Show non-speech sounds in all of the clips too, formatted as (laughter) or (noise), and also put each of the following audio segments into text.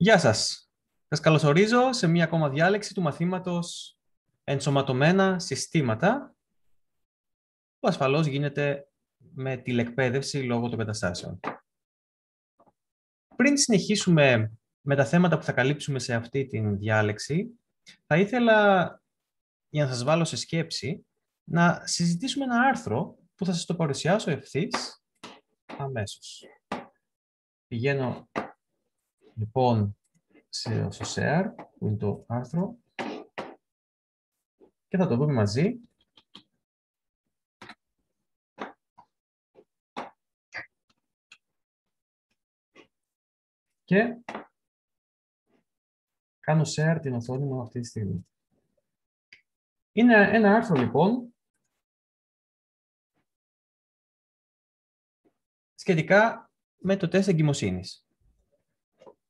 Γεια σας. Σας καλωσορίζω σε μία ακόμα διάλεξη του μαθήματος «Ενσωματωμένα συστήματα» που ασφαλώς γίνεται με τηλεκπαίδευση λόγω των καταστάσεων. Πριν συνεχίσουμε με τα θέματα που θα καλύψουμε σε αυτή τη διάλεξη, θα ήθελα, για να σας βάλω σε σκέψη, να συζητήσουμε ένα άρθρο που θα σας το παρουσιάσω ευθύς αμέσως. Πηγαίνω λοιπόν στο share, που είναι το άρθρο, και θα το δούμε μαζί. Και κάνω share την οθόνη μου αυτή τη στιγμή. Είναι ένα άρθρο λοιπόν σχετικά με το τεστ εγκυμοσύνης.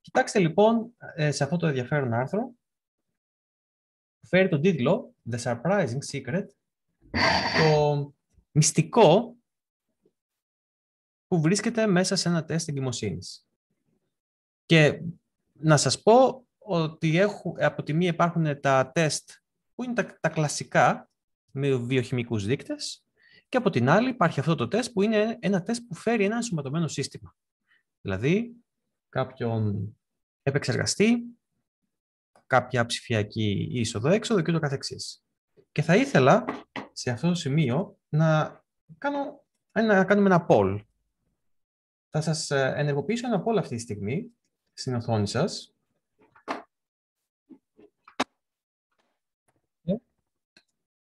Κοιτάξτε λοιπόν ε, σε αυτό το ενδιαφέρον άρθρο φέρει τον τίτλο The Surprising Secret, το μυστικό που βρίσκεται μέσα σε ένα τεστ εγκυμοσύνης. Και να σας πω ότι από τη μία υπάρχουν τα τεστ που είναι τα, τα κλασικά με βιοχημικούς δείκτες και από την άλλη υπάρχει αυτό το τεστ που είναι ένα τεστ που φέρει ένα ενσωματωμένο σύστημα. Δηλαδή κάποιον επεξεργαστή, κάποια ψηφιακή είσοδο, έξοδο και ούτω Και θα ήθελα σε αυτό το σημείο να, κάνω, κάνουμε ένα poll. Θα σας ε, ενεργοποιήσω ένα poll αυτή τη στιγμή στην οθόνη σας.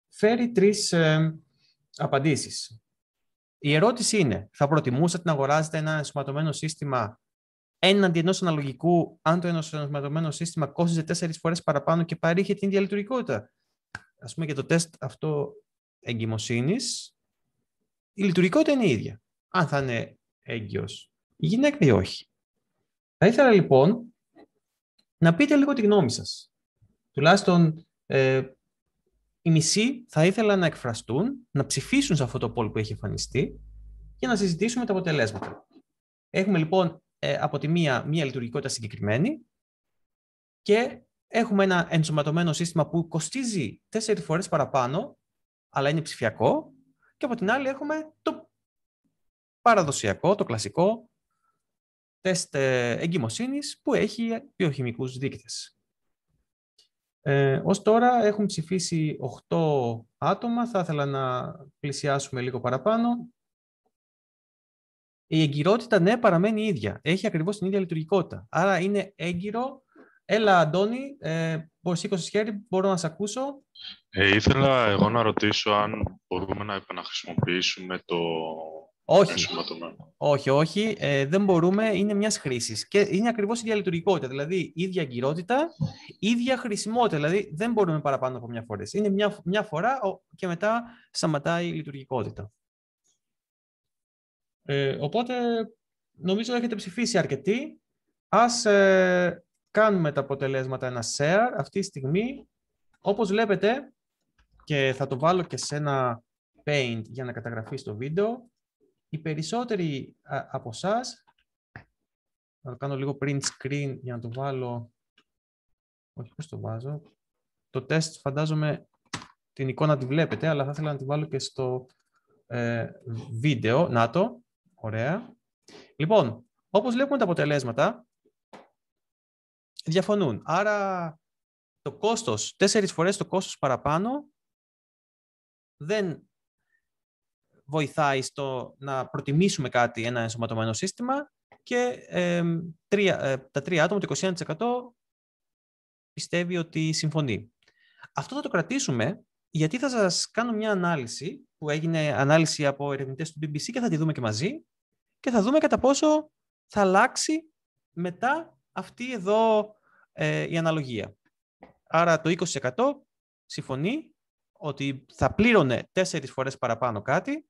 Φέρει τρεις ε, απαντήσεις. Η ερώτηση είναι, θα προτιμούσατε να αγοράζετε ένα ενσωματωμένο σύστημα έναντι ενός αναλογικού, αν το ενωσματωμένο σύστημα κόστιζε τέσσερις φορές παραπάνω και παρήχε την ίδια λειτουργικότητα. Ας πούμε και το τεστ αυτό εγκυμοσύνης, η λειτουργικότητα είναι η ίδια. Αν θα είναι έγκυος η γυναίκα ή όχι. Θα ήθελα λοιπόν να πείτε λίγο τη γνώμη σας. Τουλάχιστον ε, οι μισοί θα ήθελα να εκφραστούν, να ψηφίσουν σε αυτό το πόλ που έχει εμφανιστεί και να συζητήσουμε τα αποτελέσματα. Έχουμε λοιπόν ε, από τη μία μία λειτουργικότητα συγκεκριμένη και έχουμε ένα ενσωματωμένο σύστημα που κοστίζει τέσσερις φορές παραπάνω, αλλά είναι ψηφιακό και από την άλλη έχουμε το παραδοσιακό, το κλασικό τεστ ε, εγκυμοσύνης που έχει βιοχημικούς δείκτες. Ε, ως τώρα έχουν ψηφίσει 8 άτομα, θα ήθελα να πλησιάσουμε λίγο παραπάνω η εγκυρότητα ναι παραμένει ίδια. Έχει ακριβώς την ίδια λειτουργικότητα. Άρα είναι έγκυρο. Έλα Αντώνη, ε, σήκωσες χέρι, μπορώ να σε ακούσω. Ε, ήθελα εγώ να ρωτήσω αν μπορούμε να επαναχρησιμοποιήσουμε το όχι, όχι, όχι ε, δεν μπορούμε, είναι μιας χρήσης. Και είναι ακριβώς η διαλειτουργικότητα, δηλαδή ίδια εγκυρότητα, ίδια χρησιμότητα. Δηλαδή δεν μπορούμε παραπάνω από μια φορά. Είναι μια, μια φορά και μετά σταματάει η λειτουργικότητα. Ε, οπότε νομίζω έχετε ψηφίσει αρκετοί. Ας ε, κάνουμε τα αποτελέσματα ένα share αυτή τη στιγμή. Όπως βλέπετε, και θα το βάλω και σε ένα paint για να καταγραφεί στο βίντεο, οι περισσότεροι από εσάς. θα κάνω λίγο print screen για να το βάλω, όχι πώς το βάζω, το test, φαντάζομαι την εικόνα τη βλέπετε, αλλά θα ήθελα να τη βάλω και στο ε, βίντεο, να το, Ωραία. Λοιπόν, όπως βλέπουμε τα αποτελέσματα, διαφωνούν. Άρα το κόστος, τέσσερις φορές το κόστος παραπάνω, δεν βοηθάει στο να προτιμήσουμε κάτι ένα ενσωματωμένο σύστημα και τρία, ε, τα τρία άτομα, το 21% πιστεύει ότι συμφωνεί. Αυτό θα το κρατήσουμε γιατί θα σας κάνω μια ανάλυση που έγινε ανάλυση από ερευνητές του BBC και θα τη δούμε και μαζί και θα δούμε κατά πόσο θα αλλάξει μετά αυτή εδώ ε, η αναλογία. Άρα το 20% συμφωνεί ότι θα πλήρωνε τέσσερις φορές παραπάνω κάτι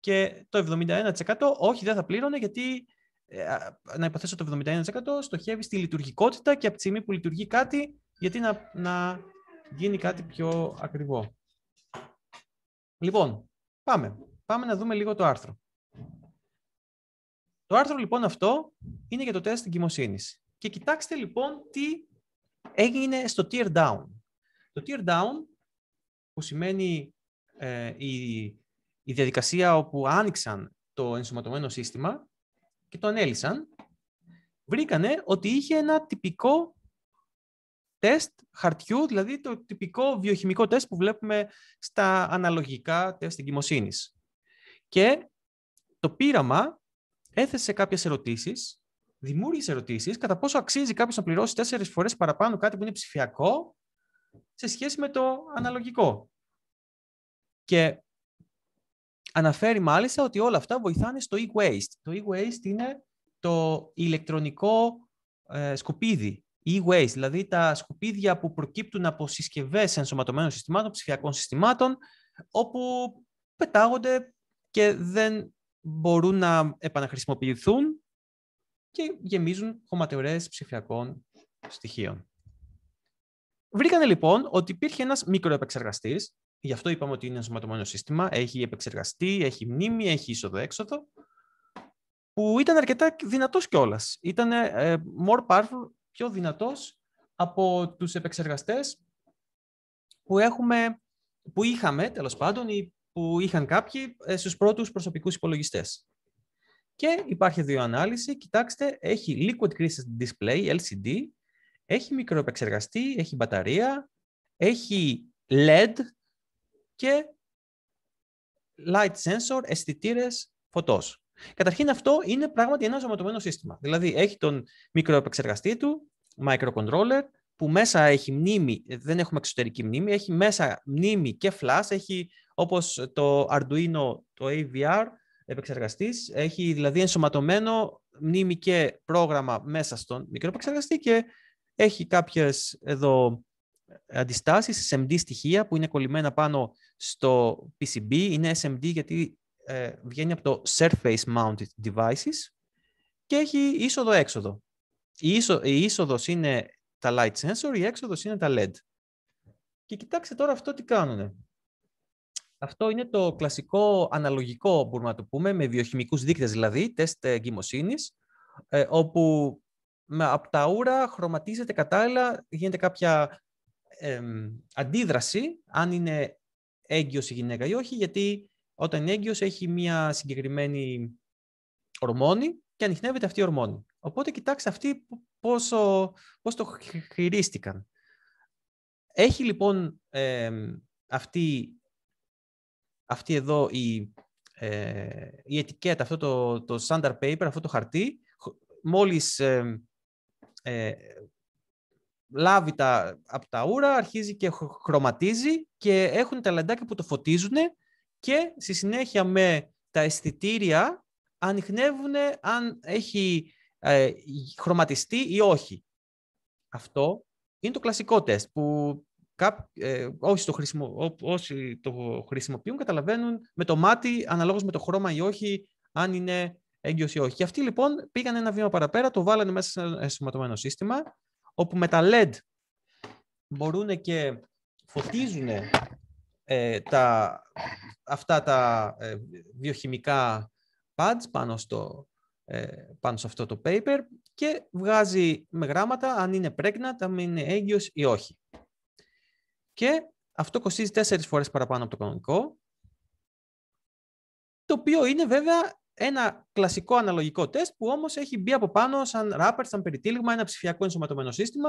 και το 71% όχι δεν θα πλήρωνε γιατί ε, να υποθέσω το 71% στοχεύει στη λειτουργικότητα και από τη στιγμή που λειτουργεί κάτι γιατί να, να γίνει κάτι πιο ακριβό. Λοιπόν, πάμε. Πάμε να δούμε λίγο το άρθρο. Το άρθρο λοιπόν αυτό είναι για το τεστ εγκυμοσύνης. Και κοιτάξτε λοιπόν τι έγινε στο tear down. Το tear down που σημαίνει ε, η, η διαδικασία όπου άνοιξαν το ενσωματωμένο σύστημα και το ανέλησαν, βρήκανε ότι είχε ένα τυπικό τεστ χαρτιού, δηλαδή το τυπικό βιοχημικό τεστ που βλέπουμε στα αναλογικά τεστ εγκυμοσύνης. Και το πείραμα έθεσε κάποιες ερωτήσεις, δημιούργησε ερωτήσεις κατά πόσο αξίζει κάποιος να πληρώσει τέσσερις φορές παραπάνω κάτι που είναι ψηφιακό σε σχέση με το αναλογικό. Και αναφέρει μάλιστα ότι όλα αυτά βοηθάνε στο e-waste. Το e-waste είναι το ηλεκτρονικό ε, σκουπίδι, e-waste, δηλαδή τα σκουπίδια που προκύπτουν από συσκευές ενσωματωμένων συστημάτων, ψηφιακών συστημάτων, όπου πετάγονται και δεν μπορούν να επαναχρησιμοποιηθούν και γεμίζουν χωματεωρές ψηφιακών στοιχείων. Βρήκανε λοιπόν ότι υπήρχε ένας μικροεπεξεργαστής, γι' αυτό είπαμε ότι είναι είναι ενσωματωμένο σύστημα, έχει επεξεργαστή, έχει μνήμη, έχει είσοδο-έξοδο, που ήταν αρκετά δυνατός κιόλας. Ήταν ε, more powerful, πιο δυνατός από τους επεξεργαστές που, έχουμε, που είχαμε, τέλος πάντων, ή που είχαν κάποιοι ε, στους πρώτους προσωπικούς υπολογιστές. Και υπάρχει δύο ανάλυση. Κοιτάξτε, έχει liquid crystal display, LCD, έχει μικροεπεξεργαστή, έχει μπαταρία, έχει LED και light sensor, αισθητήρες φωτός. Καταρχήν αυτό είναι πράγματι ένα ζωματωμένο σύστημα. Δηλαδή έχει τον μικροεπεξεργαστή του, microcontroller, που μέσα έχει μνήμη, δεν έχουμε εξωτερική μνήμη, έχει μέσα μνήμη και flash, έχει όπως το Arduino, το AVR, επεξεργαστής, έχει δηλαδή ενσωματωμένο μνήμη και πρόγραμμα μέσα στον μικροεπεξεργαστή και έχει κάποιες εδώ ε, αντιστάσεις, SMD στοιχεία που είναι κολλημένα πάνω στο PCB, είναι SMD γιατί ε, βγαίνει από το Surface Mounted Devices και έχει είσοδο-έξοδο. Η, είσο, η είσοδος είναι τα light sensor, η έξοδος είναι τα LED. Και κοιτάξτε τώρα αυτό τι κάνουνε. Αυτό είναι το κλασικό αναλογικό, μπορούμε να το πούμε, με βιοχημικούς δείκτες δηλαδή, τεστ ε, εγκυμοσύνης, ε, όπου με, από τα ούρα χρωματίζεται κατάλληλα, γίνεται κάποια αντίδραση, αν είναι έγκυος η γυναίκα ή όχι, γιατί όταν είναι έγκυος έχει μια συγκεκριμένη ορμόνη και ανοιχνεύεται αυτή η ορμόνη. Οπότε κοιτάξτε αυτοί πόσο, αυτη ποσο πως το χειρίστηκαν. Έχει λοιπόν ε, αυτή αυτή εδώ η, ε, η ετικέτα, αυτό το, το standard paper, αυτό το χαρτί, μόλις ε, ε, λάβει τα, από τα ούρα, αρχίζει και χρωματίζει και έχουν τα λεντάκια που το φωτίζουν και στη συνέχεια με τα αισθητήρια ανοιχνεύουν αν έχει ε, χρωματιστεί ή όχι. Αυτό είναι το κλασικό τεστ που ε, όσοι, το χρησιμο, όσοι χρησιμοποιούν καταλαβαίνουν με το μάτι, αναλόγως με το χρώμα ή όχι, αν είναι έγκυος ή όχι. Και αυτοί λοιπόν πήγαν ένα βήμα παραπέρα, το βάλανε μέσα σε ένα ενσωματωμένο σύστημα, όπου με τα LED μπορούν και φωτίζουν ε, τα, αυτά τα ε, βιοχημικά pads πάνω, στο, πάνω σε αυτό το paper και βγάζει με γράμματα αν είναι pregnant, αν είναι έγκυος ή όχι και αυτό κοστίζει τέσσερις φορές παραπάνω από το κανονικό, το οποίο είναι βέβαια ένα κλασικό αναλογικό τεστ που όμως έχει μπει από πάνω σαν ράπερ, σαν περιτύλιγμα, ένα ψηφιακό ενσωματωμένο σύστημα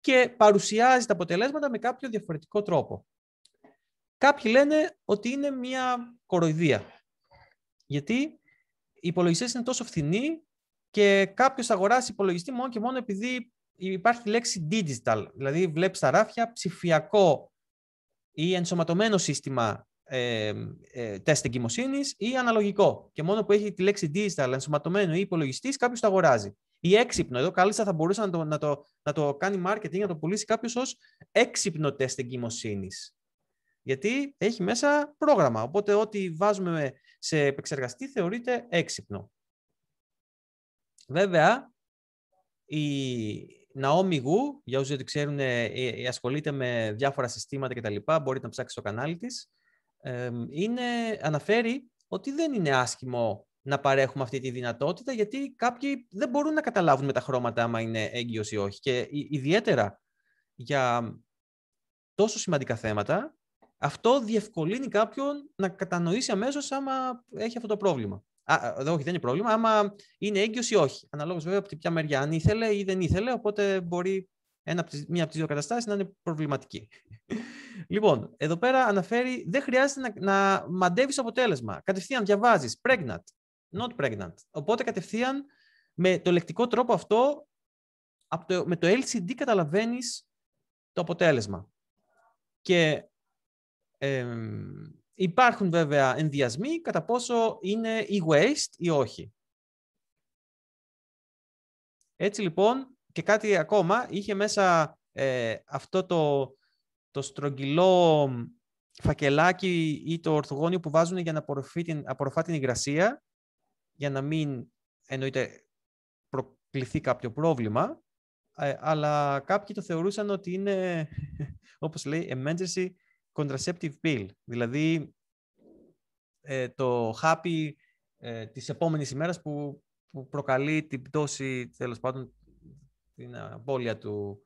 και παρουσιάζει τα αποτελέσματα με κάποιο διαφορετικό τρόπο. Κάποιοι λένε ότι είναι μια κοροϊδία, γιατί οι υπολογιστές είναι τόσο φθηνοί και κάποιος αγοράσει υπολογιστή μόνο και μόνο επειδή υπάρχει λέξη digital, δηλαδή βλέπεις τα ράφια ψηφιακό ή ενσωματωμένο σύστημα ε, ε, τεστ εγκυμοσύνης ή αναλογικό. Και μόνο που έχει τη λέξη digital, ενσωματωμένο ή υπολογιστής, κάποιος το αγοράζει. Ή έξυπνο. Εδώ καλύτερα θα μπορούσε να το, να το, να το κάνει marketing, να το πουλήσει κάποιος ως έξυπνο τεστ εγκυμοσύνης. Γιατί έχει μέσα πρόγραμμα. Οπότε ό,τι βάζουμε σε επεξεργαστή θεωρείται έξυπνο. Βέβαια, η, Ναόμι Γου, για όσους δεν το ξέρουν, ε, ε, ε, ασχολείται με διάφορα συστήματα λοιπά, Μπορείτε να ψάξετε στο κανάλι της. Είναι, αναφέρει ότι δεν είναι άσχημο να παρέχουμε αυτή τη δυνατότητα, γιατί κάποιοι δεν μπορούν να καταλάβουν με τα χρώματα άμα είναι έγκυος ή όχι. Και ιδιαίτερα για τόσο σημαντικά θέματα, αυτό διευκολύνει κάποιον να κατανοήσει αμέσως άμα έχει αυτό το πρόβλημα. Α, όχι, δεν είναι πρόβλημα. Άμα είναι έγκυος ή όχι. Αναλόγως βέβαια από την ποια μεριά. Αν ήθελε ή δεν ήθελε, οπότε μπορεί ένα τις, μία από τις δύο καταστάσεις να είναι προβληματική. (laughs) λοιπόν, εδώ πέρα αναφέρει δεν χρειάζεται να, να μαντεύεις το αποτέλεσμα. Κατευθείαν διαβάζεις pregnant, not pregnant. Οπότε κατευθείαν με το λεκτικό τρόπο αυτό, το, με το LCD καταλαβαίνεις το αποτέλεσμα. Και Υπάρχουν βέβαια ενδιασμοί κατά πόσο είναι ή waste ή όχι. Έτσι λοιπόν και κάτι ακόμα είχε μέσα ε, αυτό το, το στρογγυλό φακελάκι ή το ορθογώνιο που βάζουν για να την, απορροφά την υγρασία για να μην εννοείται προκληθεί κάποιο πρόβλημα ε, αλλά κάποιοι το θεωρούσαν ότι είναι (laughs) όπως λέει emergency contraceptive pill, δηλαδή ε, το χάπι ε, της επόμενης ημέρας που, που προκαλεί την πτώση, τέλος πάντων, την απώλεια του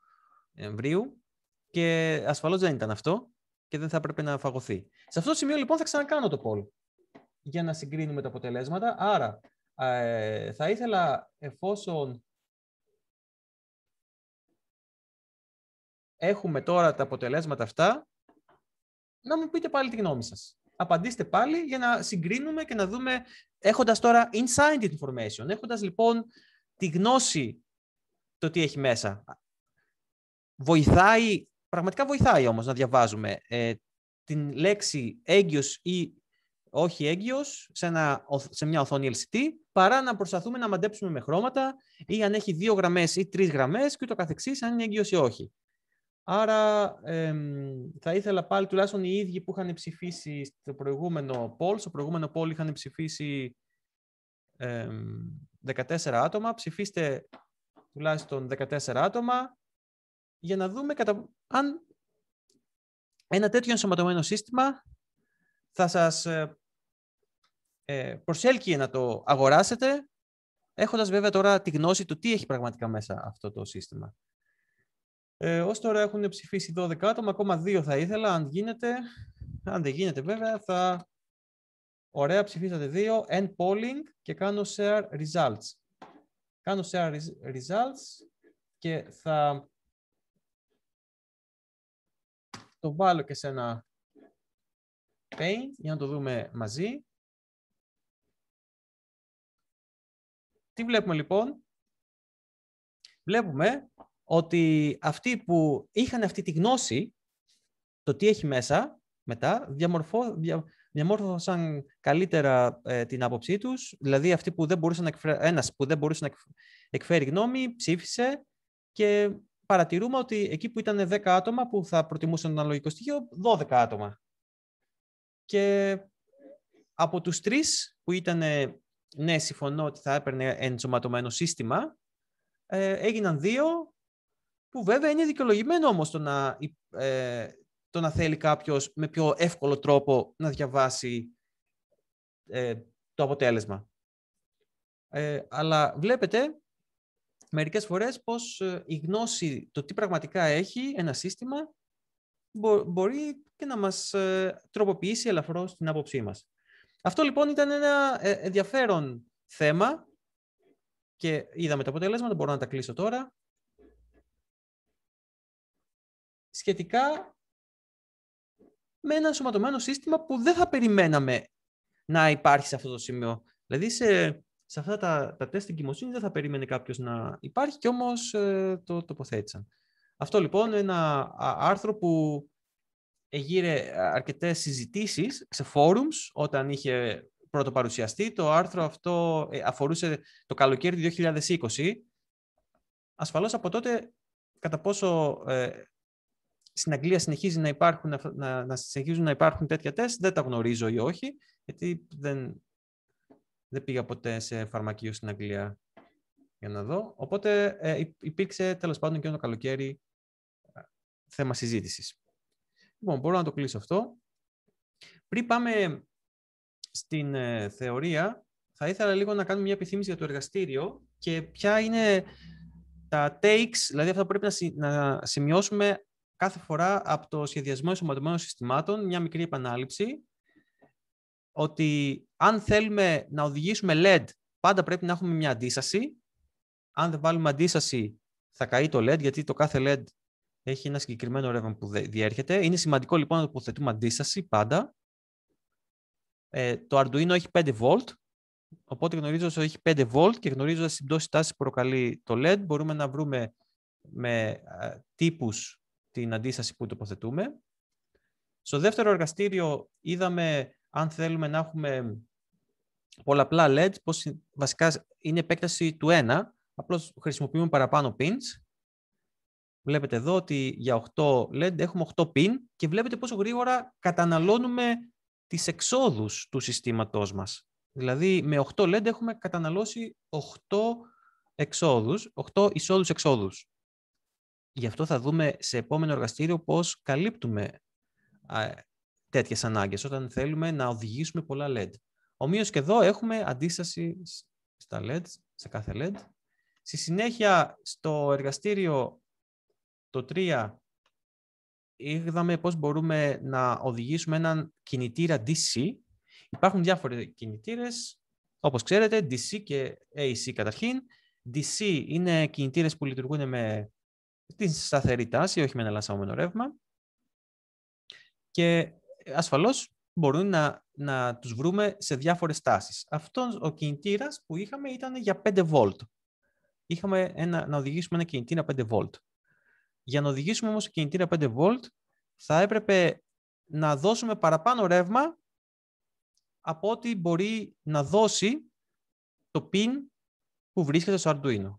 εμβρίου και ασφαλώς δεν ήταν αυτό και δεν θα έπρεπε να φαγωθεί. Σε αυτό το σημείο λοιπόν θα ξανακάνω το poll για να συγκρίνουμε τα αποτελέσματα. Άρα ε, θα ήθελα εφόσον έχουμε τώρα τα αποτελέσματα αυτά να μου πείτε πάλι τη γνώμη σας. Απαντήστε πάλι για να συγκρίνουμε και να δούμε, έχοντας τώρα inside information, έχοντας λοιπόν τη γνώση το τι έχει μέσα. Βοηθάει, πραγματικά βοηθάει όμως να διαβάζουμε ε, την λέξη έγκυος ή όχι έγκυος σε, μια οθόνη LCD, παρά να προσπαθούμε να μαντέψουμε με χρώματα ή αν έχει δύο γραμμές ή τρεις γραμμές και ούτω καθεξής, αν είναι έγκυος ή όχι. Άρα θα ήθελα πάλι τουλάχιστον οι ίδιοι που είχαν ψηφίσει στο προηγούμενο poll, στο προηγούμενο poll είχαν ψηφίσει 14 άτομα, ψηφίστε τουλάχιστον 14 άτομα για να δούμε κατα... αν ένα τέτοιο ενσωματωμένο σύστημα θα σας ε, ε, προσέλκυε να το αγοράσετε έχοντας βέβαια τώρα τη γνώση του τι έχει πραγματικά μέσα αυτό το σύστημα. Ε, Ως τώρα έχουν ψηφίσει 12 άτομα, ακόμα δύο θα ήθελα, αν γίνεται. Αν δεν γίνεται βέβαια, θα... Ωραία, ψηφίσατε δύο. End polling και κάνω share results. Κάνω share results και θα το βάλω και σε ένα paint για να το δούμε μαζί. Τι βλέπουμε λοιπόν. Βλέπουμε ότι αυτοί που είχαν αυτή τη γνώση, το τι έχει μέσα, μετά διαμορφώ, διαμόρφωσαν καλύτερα ε, την άποψή τους, δηλαδή αυτοί που δεν μπορούσαν να ένας που δεν μπορούσε να εκφέρει γνώμη ψήφισε και παρατηρούμε ότι εκεί που ήταν 10 άτομα που θα προτιμούσαν ένα λογικό στοιχείο, 12 άτομα. Και από τους τρεις που ήταν, ναι, συμφωνώ ότι θα έπαιρνε ενσωματωμένο σύστημα, ε, έγιναν δύο που βέβαια είναι δικαιολογημένο όμως το να, ε, το να θέλει κάποιος με πιο εύκολο τρόπο να διαβάσει ε, το αποτέλεσμα. Ε, αλλά βλέπετε μερικές φορές πως ε, η γνώση το τι πραγματικά έχει ένα σύστημα μπορεί και να μας τροποποιήσει ελαφρώς την άποψή μας. Αυτό λοιπόν ήταν ένα ενδιαφέρον θέμα και είδαμε τα αποτελέσματα, μπορώ να τα κλείσω τώρα. σχετικά με ένα ενσωματωμένο σύστημα που δεν θα περιμέναμε να υπάρχει σε αυτό το σημείο. Δηλαδή, σε, αυτά τα, τα τεστ εγκυμοσύνη δεν θα περίμενε κάποιος να υπάρχει και όμως ε, το τοποθέτησαν. Αυτό λοιπόν ένα άρθρο που εγείρε αρκετές συζητήσεις σε forums όταν είχε πρώτο παρουσιαστεί. Το άρθρο αυτό ε, αφορούσε το καλοκαίρι του 2020. Ασφαλώς από τότε κατά πόσο ε, στην Αγγλία συνεχίζει να, υπάρχουν, να, να συνεχίζουν να υπάρχουν τέτοια τεστ. Δεν τα γνωρίζω ή όχι, γιατί δεν, δεν πήγα ποτέ σε φαρμακείο στην Αγγλία για να δω. Οπότε ε, υπήρξε τέλος πάντων και το καλοκαίρι ε, θέμα συζήτησης. Λοιπόν, μπορώ να το κλείσω αυτό. Πριν πάμε στην ε, θεωρία, θα ήθελα λίγο να κάνουμε μια επιθύμηση για το εργαστήριο και ποια είναι τα takes, δηλαδή αυτά που πρέπει να σημειώσουμε κάθε φορά από το σχεδιασμό ενσωματωμένων συστημάτων, μια μικρή επανάληψη, ότι αν θέλουμε να οδηγήσουμε LED, πάντα πρέπει να έχουμε μια αντίσταση. Αν δεν βάλουμε αντίσταση, θα καεί το LED, γιατί το κάθε LED έχει ένα συγκεκριμένο ρεύμα που διέρχεται. Είναι σημαντικό λοιπόν να τοποθετούμε αντίσταση πάντα. Ε, το Arduino έχει volt οπότε γνωρίζοντας ότι έχει 5V και γνωρίζοντας την πτώση τάση που προκαλεί το LED, μπορούμε να βρούμε με ε, τύπους την αντίσταση που τοποθετούμε. Στο δεύτερο εργαστήριο είδαμε αν θέλουμε να έχουμε πολλαπλά LED, πώς βασικά είναι επέκταση του 1, απλώς χρησιμοποιούμε παραπάνω pins. Βλέπετε εδώ ότι για 8 LED έχουμε 8 pin και βλέπετε πόσο γρήγορα καταναλώνουμε τις εξόδους του συστήματός μας. Δηλαδή με 8 LED έχουμε καταναλώσει 8 εξόδους, 8 εισόδους-εξόδους. Γι' αυτό θα δούμε σε επόμενο εργαστήριο πώς καλύπτουμε τέτοιες ανάγκες όταν θέλουμε να οδηγήσουμε πολλά LED. Ομοίως και εδώ έχουμε αντίσταση στα LED, σε κάθε LED. Στη συνέχεια, στο εργαστήριο το 3, είδαμε πώς μπορούμε να οδηγήσουμε έναν κινητήρα DC. Υπάρχουν διάφοροι κινητήρες, όπως ξέρετε, DC και AC καταρχήν. DC είναι κινητήρες που λειτουργούν με την σταθερή τάση, όχι με εναλλασσόμενο ρεύμα. Και ασφαλώς μπορούν να, να τους βρούμε σε διάφορες τάσεις. Αυτός ο κινητήρας που είχαμε ήταν για 5 V. Είχαμε ένα, να οδηγήσουμε ένα κινητήρα 5 V. Για να οδηγήσουμε όμως κινητήρα 5 V θα έπρεπε να δώσουμε παραπάνω ρεύμα από ό,τι μπορεί να δώσει το pin που βρίσκεται στο Arduino.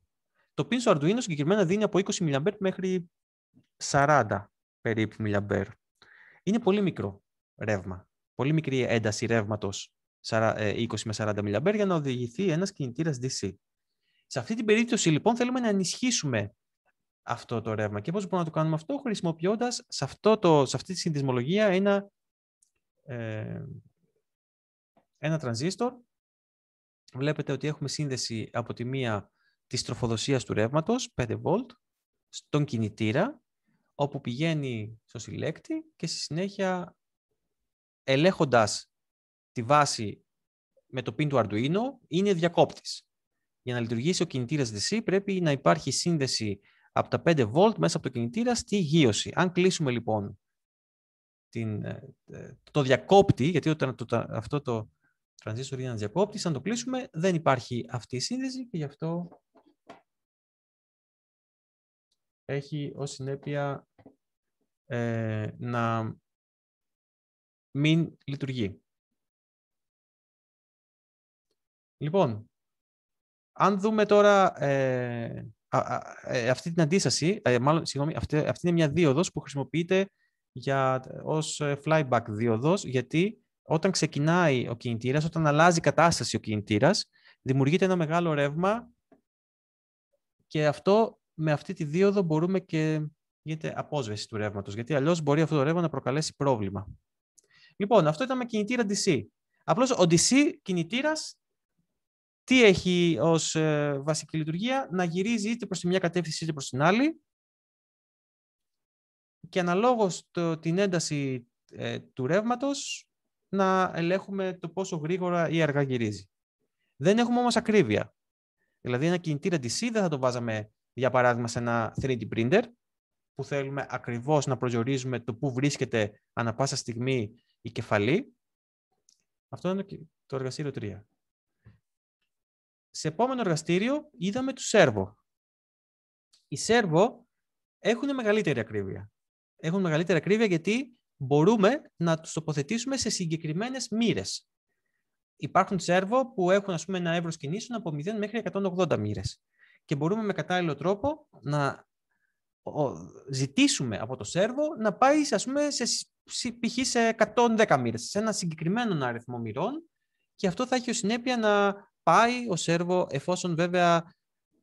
Το πίνσο Arduino συγκεκριμένα δίνει από 20 mA μέχρι 40 περίπου mA. Είναι πολύ μικρό ρεύμα. Πολύ μικρή ένταση ρεύματος 20 ε, με 40 mA για να οδηγηθεί ένας κινητήρας DC. Σε αυτή την περίπτωση λοιπόν θέλουμε να ενισχύσουμε αυτό το ρεύμα. Και πώς μπορούμε να το κάνουμε αυτό χρησιμοποιώντας σε, σε αυτή τη συνδυσμολογία ένα, ε, ένα τρανζίστορ. Βλέπετε ότι έχουμε σύνδεση από τη μία Της τροφοδοσίας του ρεύματος, 5 V, στον κινητήρα, όπου πηγαίνει στο συλλέκτη και στη συνέχεια ελέγχοντας τη βάση με το πιν του Arduino είναι διακόπτης. Για να λειτουργήσει ο κινητήρας DC πρέπει να υπάρχει σύνδεση από τα 5 V μέσα από το κινητήρα στη γύρωση. Αν κλείσουμε λοιπόν την, ε, το διακόπτη, γιατί όταν το, αυτό το transistor είναι ένα διακόπτης, αν το κλείσουμε δεν υπάρχει αυτή η σύνδεση και γι' αυτό έχει ως συνέπεια ε, να μην λειτουργεί. Λοιπόν, αν δούμε τώρα ε, α, ε, αυτή την αντίσταση, ε, μάλλον, συγγνώμη, αυτή, αυτή είναι μια δίωδος που χρησιμοποιείται για, ως ε, flyback δίωδος, γιατί όταν ξεκινάει ο κινητήρας, όταν αλλάζει κατάσταση ο κινητήρας, δημιουργείται ένα μεγάλο ρεύμα και αυτό με αυτή τη δίωδο μπορούμε και γίνεται απόσβεση του ρεύματος. Γιατί αλλιώς μπορεί αυτό το ρεύμα να προκαλέσει πρόβλημα. Λοιπόν, αυτό ήταν με κινητήρα DC. Απλώς ο DC κινητήρας τι έχει ως ε, βασική λειτουργία, να γυρίζει είτε προς τη μια κατεύθυνση είτε προς την άλλη. Και αναλόγως την ένταση ε, του ρεύματος να ελέγχουμε το πόσο γρήγορα ή αργά γυρίζει. Δεν έχουμε όμως ακρίβεια. Δηλαδή ένα κινητήρα DC δεν θα το βάζαμε για παράδειγμα σε ένα 3D printer, που θέλουμε ακριβώς να προσδιορίζουμε το πού βρίσκεται ανα πάσα στιγμή η κεφαλή. Αυτό είναι το εργαστήριο 3. Σε επόμενο εργαστήριο είδαμε του σέρβο. Οι σέρβο έχουν μεγαλύτερη ακρίβεια. Έχουν μεγαλύτερη ακρίβεια γιατί μπορούμε να τους τοποθετήσουμε σε συγκεκριμένες μοίρες. Υπάρχουν σέρβο που έχουν ας πούμε, ένα εύρος κινήσεων από 0 μέχρι 180 μοίρες και μπορούμε με κατάλληλο τρόπο να ζητήσουμε από το σερβο να πάει ας πούμε, σε, π.χ. σε 110 μοίρες, σε ένα συγκεκριμένο αριθμό μοιρών και αυτό θα έχει ως συνέπεια να πάει ο σερβο εφόσον βέβαια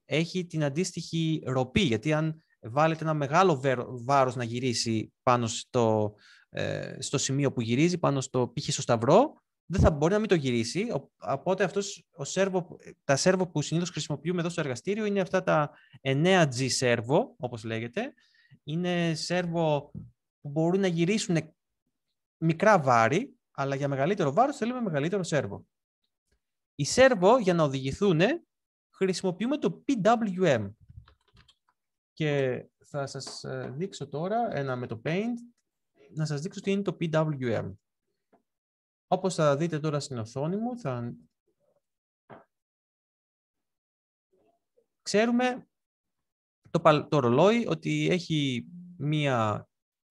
έχει την αντίστοιχη ροπή, γιατί αν βάλετε ένα μεγάλο βάρος να γυρίσει πάνω στο, ε, στο σημείο που γυρίζει, πάνω στο π.χ. στο σταυρό, δεν θα μπορεί να μην το γυρίσει. Οπότε αυτός, ο σερβο, τα σερβο που συνήθως χρησιμοποιούμε εδώ στο εργαστήριο είναι αυτά τα 9G σερβο, όπως λέγεται. Είναι σερβο που μπορούν να γυρίσουν μικρά βάρη, αλλά για μεγαλύτερο βάρος θέλουμε μεγαλύτερο σερβο. Οι σερβο για να οδηγηθούν χρησιμοποιούμε το PWM. Και θα σας ε, δείξω τώρα ένα με το Paint, να σας δείξω τι είναι το PWM. Όπως θα δείτε τώρα στην οθόνη μου, θα... ξέρουμε το, ρολόι ότι έχει μία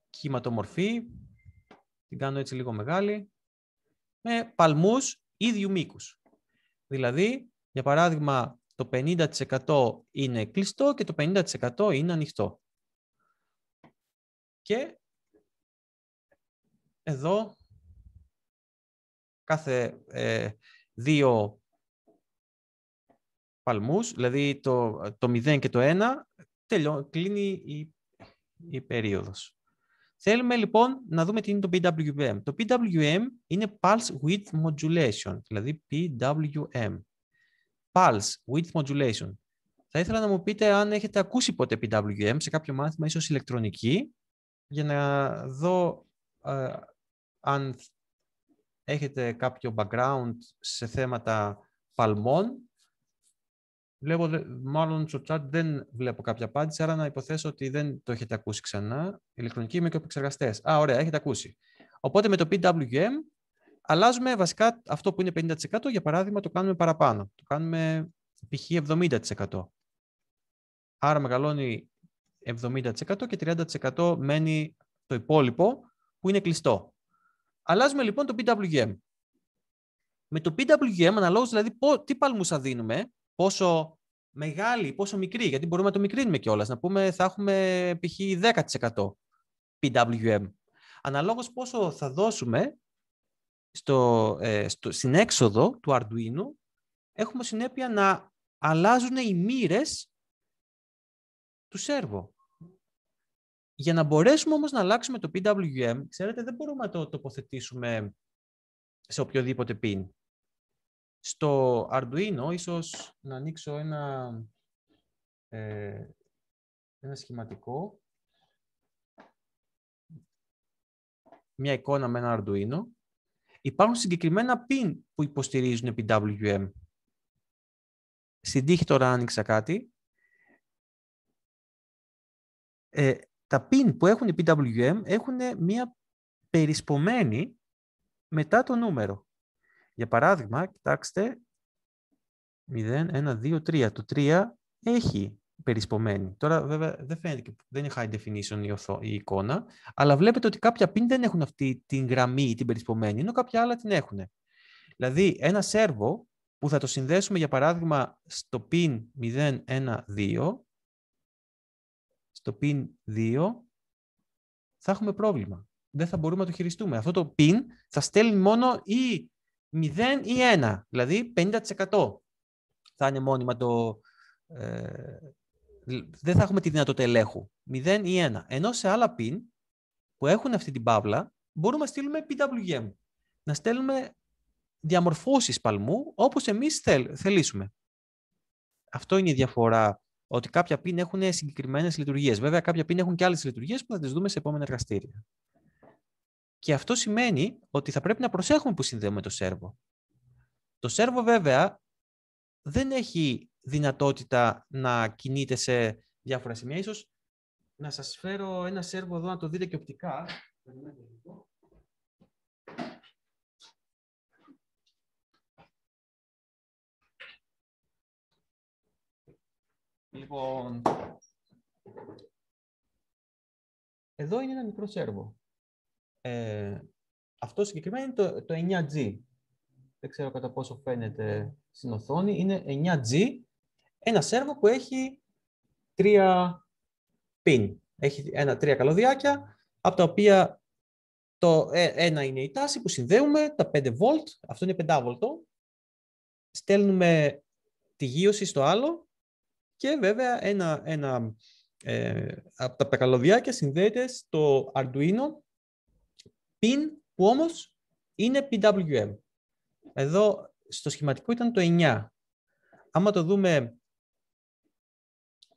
κυματομορφή, την κάνω έτσι λίγο μεγάλη, με παλμούς ίδιου μήκους. Δηλαδή, για παράδειγμα, το 50% είναι κλειστό και το 50% είναι ανοιχτό. Και εδώ κάθε ε, δύο παλμούς, δηλαδή το, το 0 και το 1, τελειώ, κλείνει η, η περίοδος. Θέλουμε λοιπόν να δούμε τι είναι το PWM. Το PWM είναι Pulse Width Modulation, δηλαδή PWM. Pulse Width Modulation. Θα ήθελα να μου πείτε αν έχετε ακούσει ποτέ PWM σε κάποιο μάθημα, ίσως ηλεκτρονική, για να δω ε, αν έχετε κάποιο background σε θέματα παλμών, Βλέπω, μάλλον στο chat δεν βλέπω κάποια απάντηση, άρα να υποθέσω ότι δεν το έχετε ακούσει ξανά. Ηλεκτρονικοί μικροεπεξεργαστέ. Α, ωραία, έχετε ακούσει. Οπότε με το PWM αλλάζουμε βασικά αυτό που είναι 50%, για παράδειγμα, το κάνουμε παραπάνω. Το κάνουμε π.χ. 70%. Άρα μεγαλώνει 70% και 30% μένει το υπόλοιπο που είναι κλειστό. Αλλάζουμε λοιπόν το PWM. Με το PWM, αναλόγως δηλαδή πό, τι παλμούσα δίνουμε, πόσο μεγάλη, πόσο μικρή, γιατί μπορούμε να το μικρύνουμε κιόλας. να πούμε θα έχουμε π.χ. 10% PWM. Αναλόγως πόσο θα δώσουμε στο, ε, στο, στην έξοδο του Arduino, έχουμε συνέπεια να αλλάζουν οι μοίρες του σερβο. Για να μπορέσουμε όμως να αλλάξουμε το PWM, ξέρετε, δεν μπορούμε να το τοποθετήσουμε σε οποιοδήποτε pin. Στο Arduino, ίσως να ανοίξω ένα, ε, ένα σχηματικό, μια εικόνα με ένα Arduino, υπάρχουν συγκεκριμένα pin που υποστηρίζουν PWM. Στην τύχη τώρα άνοιξα κάτι. Ε, τα pin που έχουν οι PWM έχουν μία περισπομένη μετά το νούμερο. Για παράδειγμα, κοιτάξτε, 0, 1, 2, 3. Το 3 έχει περισπομένη. Τώρα βέβαια δεν φαίνεται, δεν είναι high definition η, εικόνα, αλλά βλέπετε ότι κάποια pin δεν έχουν αυτή την γραμμή την περισπομένη, ενώ κάποια άλλα την έχουν. Δηλαδή ένα σέρβο που θα το συνδέσουμε για παράδειγμα στο pin 2 το pin 2, θα έχουμε πρόβλημα. Δεν θα μπορούμε να το χειριστούμε. Αυτό το pin θα στέλνει μόνο ή 0 ή 1, δηλαδή 50%. Θα είναι μόνιμα το... Ε, δεν θα έχουμε τη δυνατότητα ελέγχου. 0 ή 1. Ενώ σε άλλα PIN που έχουν αυτή την παύλα, μπορούμε να στείλουμε PWM. Να στέλνουμε διαμορφώσεις παλμού όπως εμείς θέλ, θελήσουμε. Αυτό είναι η διαφορά ότι κάποια πίν έχουν συγκεκριμένες λειτουργίες. Βέβαια, κάποια πίν έχουν και άλλες λειτουργίες που θα τις δούμε σε επόμενα εργαστήρια. Και αυτό σημαίνει ότι θα πρέπει να προσέχουμε που συνδέουμε το σερβο. Το σερβο, βέβαια, δεν έχει δυνατότητα να κινείται σε διάφορα σημεία. Ίσως να σας φέρω ένα σερβο εδώ, να το δείτε και οπτικά. Λοιπόν. εδώ είναι ένα μικρό σέρβο. Ε, αυτό συγκεκριμένα είναι το, το 9G. Δεν ξέρω κατά πόσο φαίνεται στην οθόνη. Είναι 9G, ένα σέρβο που έχει τρία πιν, Έχει ένα, τρία καλωδιάκια, από τα οποία το ε, ένα είναι η τάση που συνδέουμε, τα 5V, αυτό είναι 5V. Στέλνουμε τη γύρωση στο άλλο και βέβαια ένα, ένα ε, από τα καλωδιάκια συνδέεται στο Arduino pin που όμως είναι PWM. Εδώ στο σχηματικό ήταν το 9. Άμα το δούμε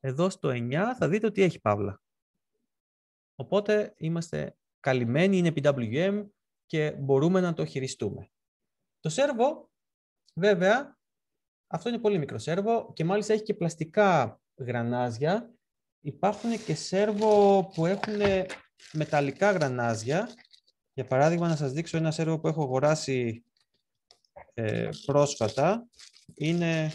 εδώ στο 9 θα δείτε ότι έχει παύλα. Οπότε είμαστε καλυμμένοι, είναι PWM και μπορούμε να το χειριστούμε. Το σερβο βέβαια αυτό είναι πολύ μικρό σέρβο και μάλιστα έχει και πλαστικά γρανάζια. Υπάρχουν και σέρβο που έχουν μεταλλικά γρανάζια. Για παράδειγμα, να σας δείξω ένα σέρβο που έχω αγοράσει ε, πρόσφατα. Είναι...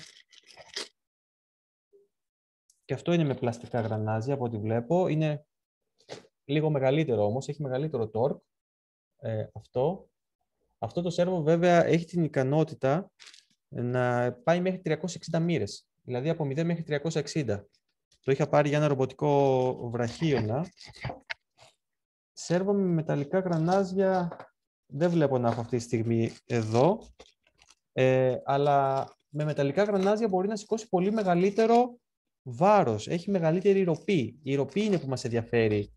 Και αυτό είναι με πλαστικά γρανάζια, από ό,τι βλέπω. Είναι λίγο μεγαλύτερο όμως, έχει μεγαλύτερο τόρκ. Ε, αυτό. αυτό το σέρβο βέβαια έχει την ικανότητα να πάει μέχρι 360 μοίρες. δηλαδή από 0 μέχρι 360. Το είχα πάρει για ένα ρομποτικό βραχίωνα. Σέρβο με μεταλλικά γρανάζια δεν βλέπω να έχω αυτή τη στιγμή εδώ, ε, αλλά με μεταλλικά γρανάζια μπορεί να σηκώσει πολύ μεγαλύτερο βάρος, έχει μεγαλύτερη ροπή. Η ροπή είναι που μας ενδιαφέρει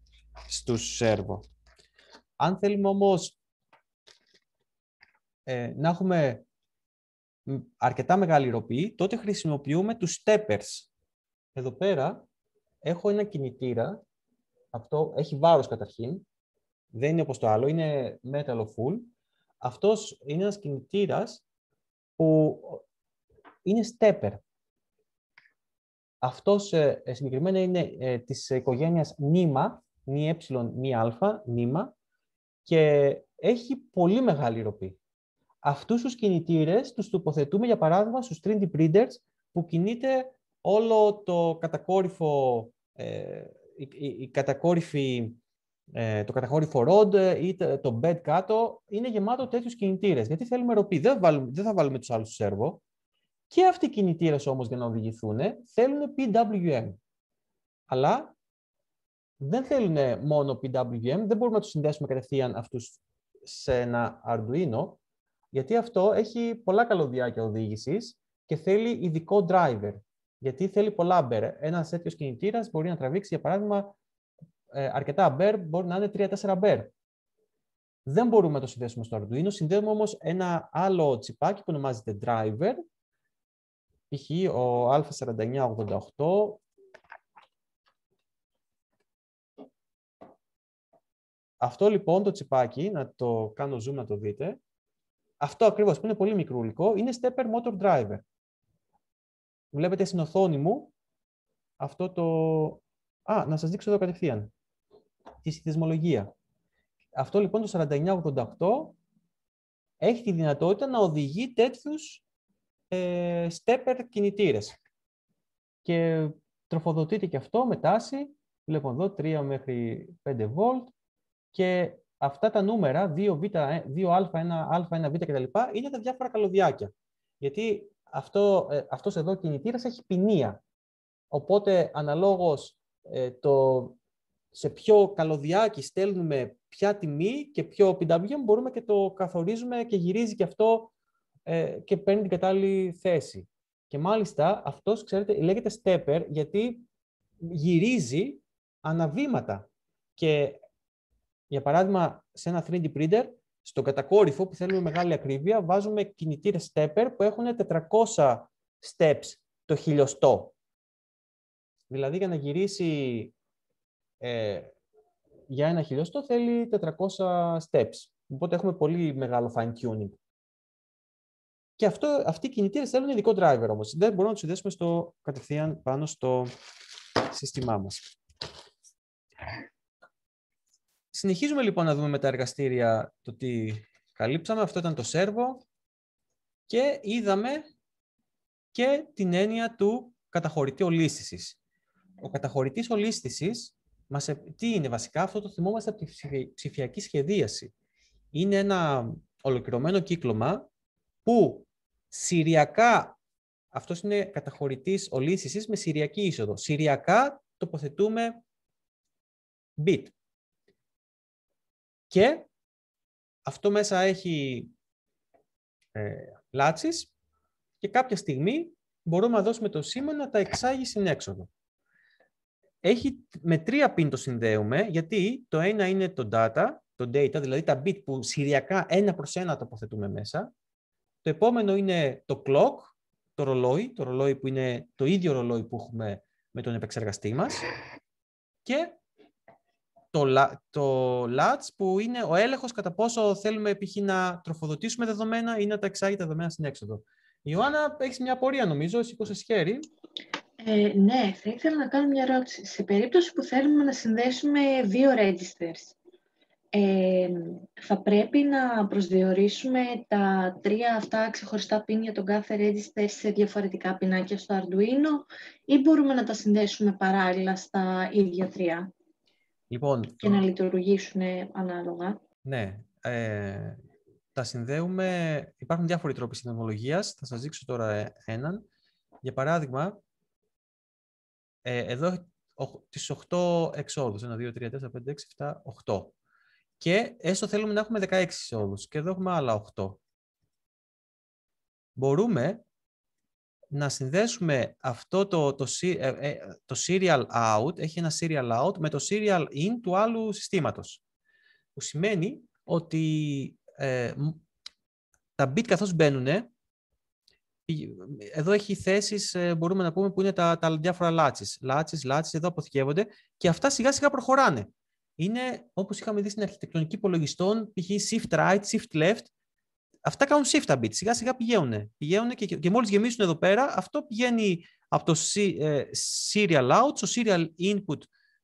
στους σέρβο. Αν θέλουμε όμως ε, να έχουμε αρκετά μεγάλη ροπή, τότε χρησιμοποιούμε τους steppers. Εδώ πέρα έχω ένα κινητήρα, αυτό έχει βάρος καταρχήν, δεν είναι όπως το άλλο, είναι metal full. Αυτός είναι ένας κινητήρας που είναι stepper. Αυτός ε, ε, συγκεκριμένα είναι ε, της οικογένειας νήμα, νη ε, νη α, νήμα, και έχει πολύ μεγάλη ροπή. Αυτούς τους κινητήρες τους τοποθετούμε, για παράδειγμα, στους 3D printers που κινείται όλο το κατακόρυφο, ε, η, ε, το κατακόρυφο rod ε, ή το bed κάτω είναι γεμάτο τέτοιους κινητήρες. Γιατί θέλουμε ροπή. Δεν, βάλουμε, δεν θα βάλουμε τους άλλους σέρβο. Και αυτοί οι κινητήρες όμως για να οδηγηθούν θέλουν PWM. Αλλά δεν θέλουν μόνο PWM, δεν μπορούμε να τους συνδέσουμε κατευθείαν αυτούς σε ένα Arduino, γιατί αυτό έχει πολλά καλωδιάκια οδήγησης και θέλει ειδικό driver. Γιατί θέλει πολλά μπερ. Ένας τέτοιος κινητήρας μπορεί να τραβήξει, για παράδειγμα, ε, αρκετά μπερ μπορεί να είναι 3-4 μπερ. Δεν μπορούμε να το συνδέσουμε στο Arduino. Συνδέουμε όμως ένα άλλο τσιπάκι που ονομάζεται driver. Π.χ. ο Α4988 Αυτό λοιπόν το τσιπάκι, να το κάνω zoom να το δείτε, αυτό ακριβώς που είναι πολύ μικρούλικο είναι stepper motor driver. Βλέπετε στην οθόνη μου αυτό το. Α, να σας δείξω εδώ κατευθείαν. Τη συνθεσμολογία. Αυτό λοιπόν το 4988 έχει τη δυνατότητα να οδηγεί τέτοιους ε, stepper κινητήρες. Και τροφοδοτείται και αυτό με τάση. Βλέπω εδώ 3 μέχρι 5 volt και αυτά τα νούμερα, 2β, 2α, 1α, 1β κτλ. είναι τα διάφορα καλωδιάκια. Γιατί αυτό, ε, αυτός εδώ κινητήρας έχει ποινία. Οπότε αναλόγως ε, το, σε ποιο καλωδιάκι στέλνουμε ποια τιμή και ποιο πινταμπιέμ μπορούμε και το καθορίζουμε και γυρίζει και αυτό ε, και παίρνει την κατάλληλη θέση. Και μάλιστα αυτός, ξέρετε, λέγεται stepper γιατί γυρίζει αναβήματα. Και για παράδειγμα, σε ένα 3D printer, στον κατακόρυφο που θέλουμε μεγάλη ακρίβεια, βάζουμε κινητήρες stepper που έχουν 400 steps το χιλιοστό. Δηλαδή, για να γυρίσει ε, για ένα χιλιοστό θέλει 400 steps. Οπότε έχουμε πολύ μεγάλο fine-tuning. Και αυτό, αυτοί οι κινητήρες θέλουν ειδικό driver όμως. Δεν μπορούμε να τους συνδέσουμε στο, κατευθείαν πάνω στο σύστημά μας. Συνεχίζουμε λοιπόν να δούμε με τα εργαστήρια το τι καλύψαμε. Αυτό ήταν το σέρβο και είδαμε και την έννοια του καταχωρητή ολίσθησης. Ο καταχωρητής ολίσθησης μας, τι είναι βασικά, αυτό το θυμόμαστε από τη ψηφιακή σχεδίαση. Είναι ένα ολοκληρωμένο κύκλωμα που συριακά, αυτός είναι καταχωρητής ολίσθησης με συριακή είσοδο, συριακά τοποθετούμε bit, και αυτό μέσα έχει ε, και κάποια στιγμή μπορούμε να δώσουμε το σήμα να τα εξάγει στην έξοδο. Έχει, με τρία πιν το συνδέουμε, γιατί το ένα είναι το data, το data, δηλαδή τα bit που σηριακά ένα προς ένα τοποθετούμε μέσα. Το επόμενο είναι το clock, το ρολόι, το ρολόι που είναι το ίδιο ρολόι που έχουμε με τον επεξεργαστή μας. Και το, το LATS που είναι ο έλεγχος κατά πόσο θέλουμε π.χ. να τροφοδοτήσουμε δεδομένα ή να τα εξάγει τα δεδομένα στην έξοδο. Ιωάννα, έχεις μια απορία νομίζω, σήκωσες χέρι. Ε, ναι, θα ήθελα να κάνω μια ερώτηση. Σε περίπτωση που θέλουμε να συνδέσουμε δύο registers, ε, θα πρέπει να προσδιορίσουμε τα τρία αυτά ξεχωριστά πίνια για τον κάθε register σε διαφορετικά πινάκια στο Arduino ή μπορούμε να τα συνδέσουμε παράλληλα στα ίδια τρία. Λοιπόν, και να λειτουργήσουν ανάλογα. Ναι. Ε, τα συνδέουμε, υπάρχουν διάφοροι τρόποι συνδεμολογίας. θα σας δείξω τώρα ε, έναν. Για παράδειγμα, ε, εδώ τις 8 εξόδους, 1, 2, 3, 4, 5, 6, 7, 8. Και έστω θέλουμε να έχουμε 16 εξόδους και εδώ έχουμε άλλα 8. Μπορούμε να συνδέσουμε αυτό το, το, ε, ε, ε, το serial out, έχει ένα serial out, με το serial in του άλλου συστήματος. Που σημαίνει ότι τα bit καθώς μπαίνουν, εδώ έχει θέσεις, μπορούμε να πούμε, που είναι τα, τα διάφορα latches. Latches, latches, εδώ αποθηκεύονται και αυτά σιγά σιγά προχωράνε. Είναι, όπως είχαμε δει στην αρχιτεκτονική υπολογιστών, π.χ. shift right, shift left, αυτά κάνουν shift τα bit, σιγά σιγά πηγαίνουν. Πηγαίνουν και, και μόλις γεμίσουν εδώ πέρα, αυτό πηγαίνει από το ε, serial out, το serial input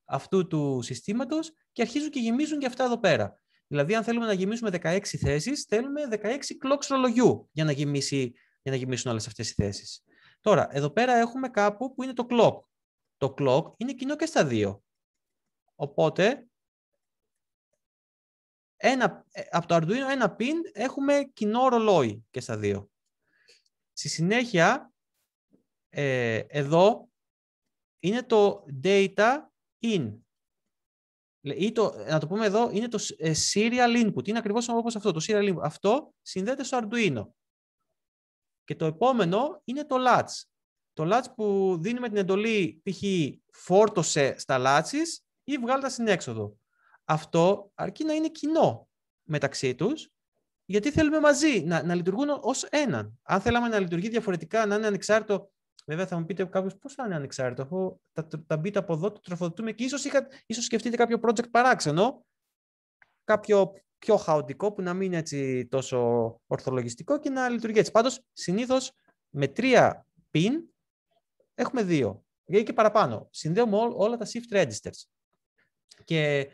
αυτού του συστήματος και αρχίζουν και γεμίζουν και αυτά εδώ πέρα. Δηλαδή, αν θέλουμε να γεμίσουμε 16 θέσεις, θέλουμε 16 clocks ρολογιού για να, γεμίσει, για να γεμίσουν όλες αυτές οι θέσεις. Τώρα, εδώ πέρα έχουμε κάπου που είναι το clock. Το clock είναι κοινό και στα δύο. Οπότε, ένα, ε, από το Arduino ένα pin έχουμε κοινό ρολόι και στα δύο. Στη συνέχεια, ε, εδώ είναι το data in. Ή το, να το πούμε εδώ, είναι το ε, serial input. Είναι ακριβώς όπως αυτό, το serial input. Αυτό συνδέεται στο Arduino. Και το επόμενο είναι το latch. Το latch που δίνουμε την εντολή π.χ. φόρτωσε στα latches ή βγάλτα στην έξοδο. Αυτό αρκεί να είναι κοινό μεταξύ τους, γιατί θέλουμε μαζί να, να λειτουργούν ως έναν. Αν θέλαμε να λειτουργεί διαφορετικά, να είναι ανεξάρτητο, βέβαια θα μου πείτε κάποιος πώς θα είναι ανεξάρτητο, αφού τα, τα μπείτε από εδώ, το τροφοδοτούμε και ίσως, ίσως σκεφτείτε κάποιο project παράξενο, κάποιο πιο χαοτικό που να μην είναι έτσι τόσο ορθολογιστικό και να λειτουργεί έτσι. Πάντως, συνήθως με τρία pin έχουμε δύο. Γιατί και παραπάνω. Συνδέουμε όλα τα shift registers. Και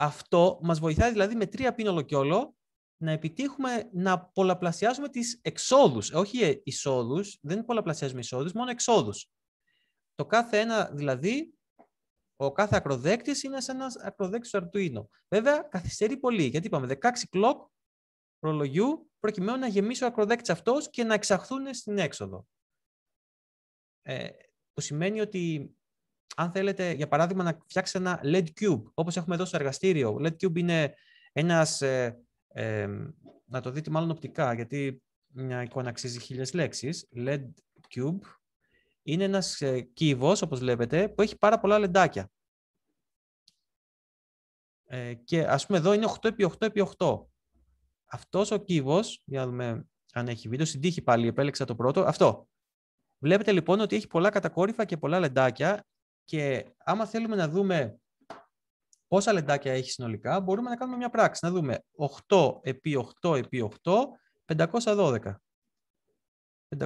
αυτό μας βοηθάει δηλαδή με τρία πίνολο και όλο να επιτύχουμε να πολλαπλασιάζουμε τις εξόδους, όχι εισόδους, δεν πολλαπλασιάζουμε εισόδους, μόνο εξόδους. Το κάθε ένα δηλαδή, ο κάθε ακροδέκτης είναι σαν ένας ακροδέκτης του Αρτουίνο. Βέβαια, καθυστερεί πολύ, γιατί είπαμε 16 κλοκ προλογιού προκειμένου να γεμίσει ο ακροδέκτης αυτός και να εξαχθούν στην έξοδο. Ε, που σημαίνει ότι αν θέλετε, για παράδειγμα, να φτιάξετε ένα LED cube, όπως έχουμε εδώ στο εργαστήριο. LED cube είναι ένας, ε, να το δείτε μάλλον οπτικά, γιατί μια εικόνα αξίζει χίλιες λέξεις. LED cube είναι ένας ε, κύβος, όπως βλέπετε, που έχει πάρα πολλά λεντάκια. Ε, και ας πούμε εδώ είναι 8x8x8. Αυτός ο κύβος, για να δούμε αν έχει βίντεο, συντύχει πάλι επέλεξα το πρώτο, αυτό. Βλέπετε λοιπόν ότι έχει πολλά κατακόρυφα και πολλά λεντάκια και άμα θέλουμε να δούμε πόσα λεντάκια έχει συνολικά, μπορούμε να κάνουμε μια πράξη. Να δούμε 8 επί 8 επί 8, 512.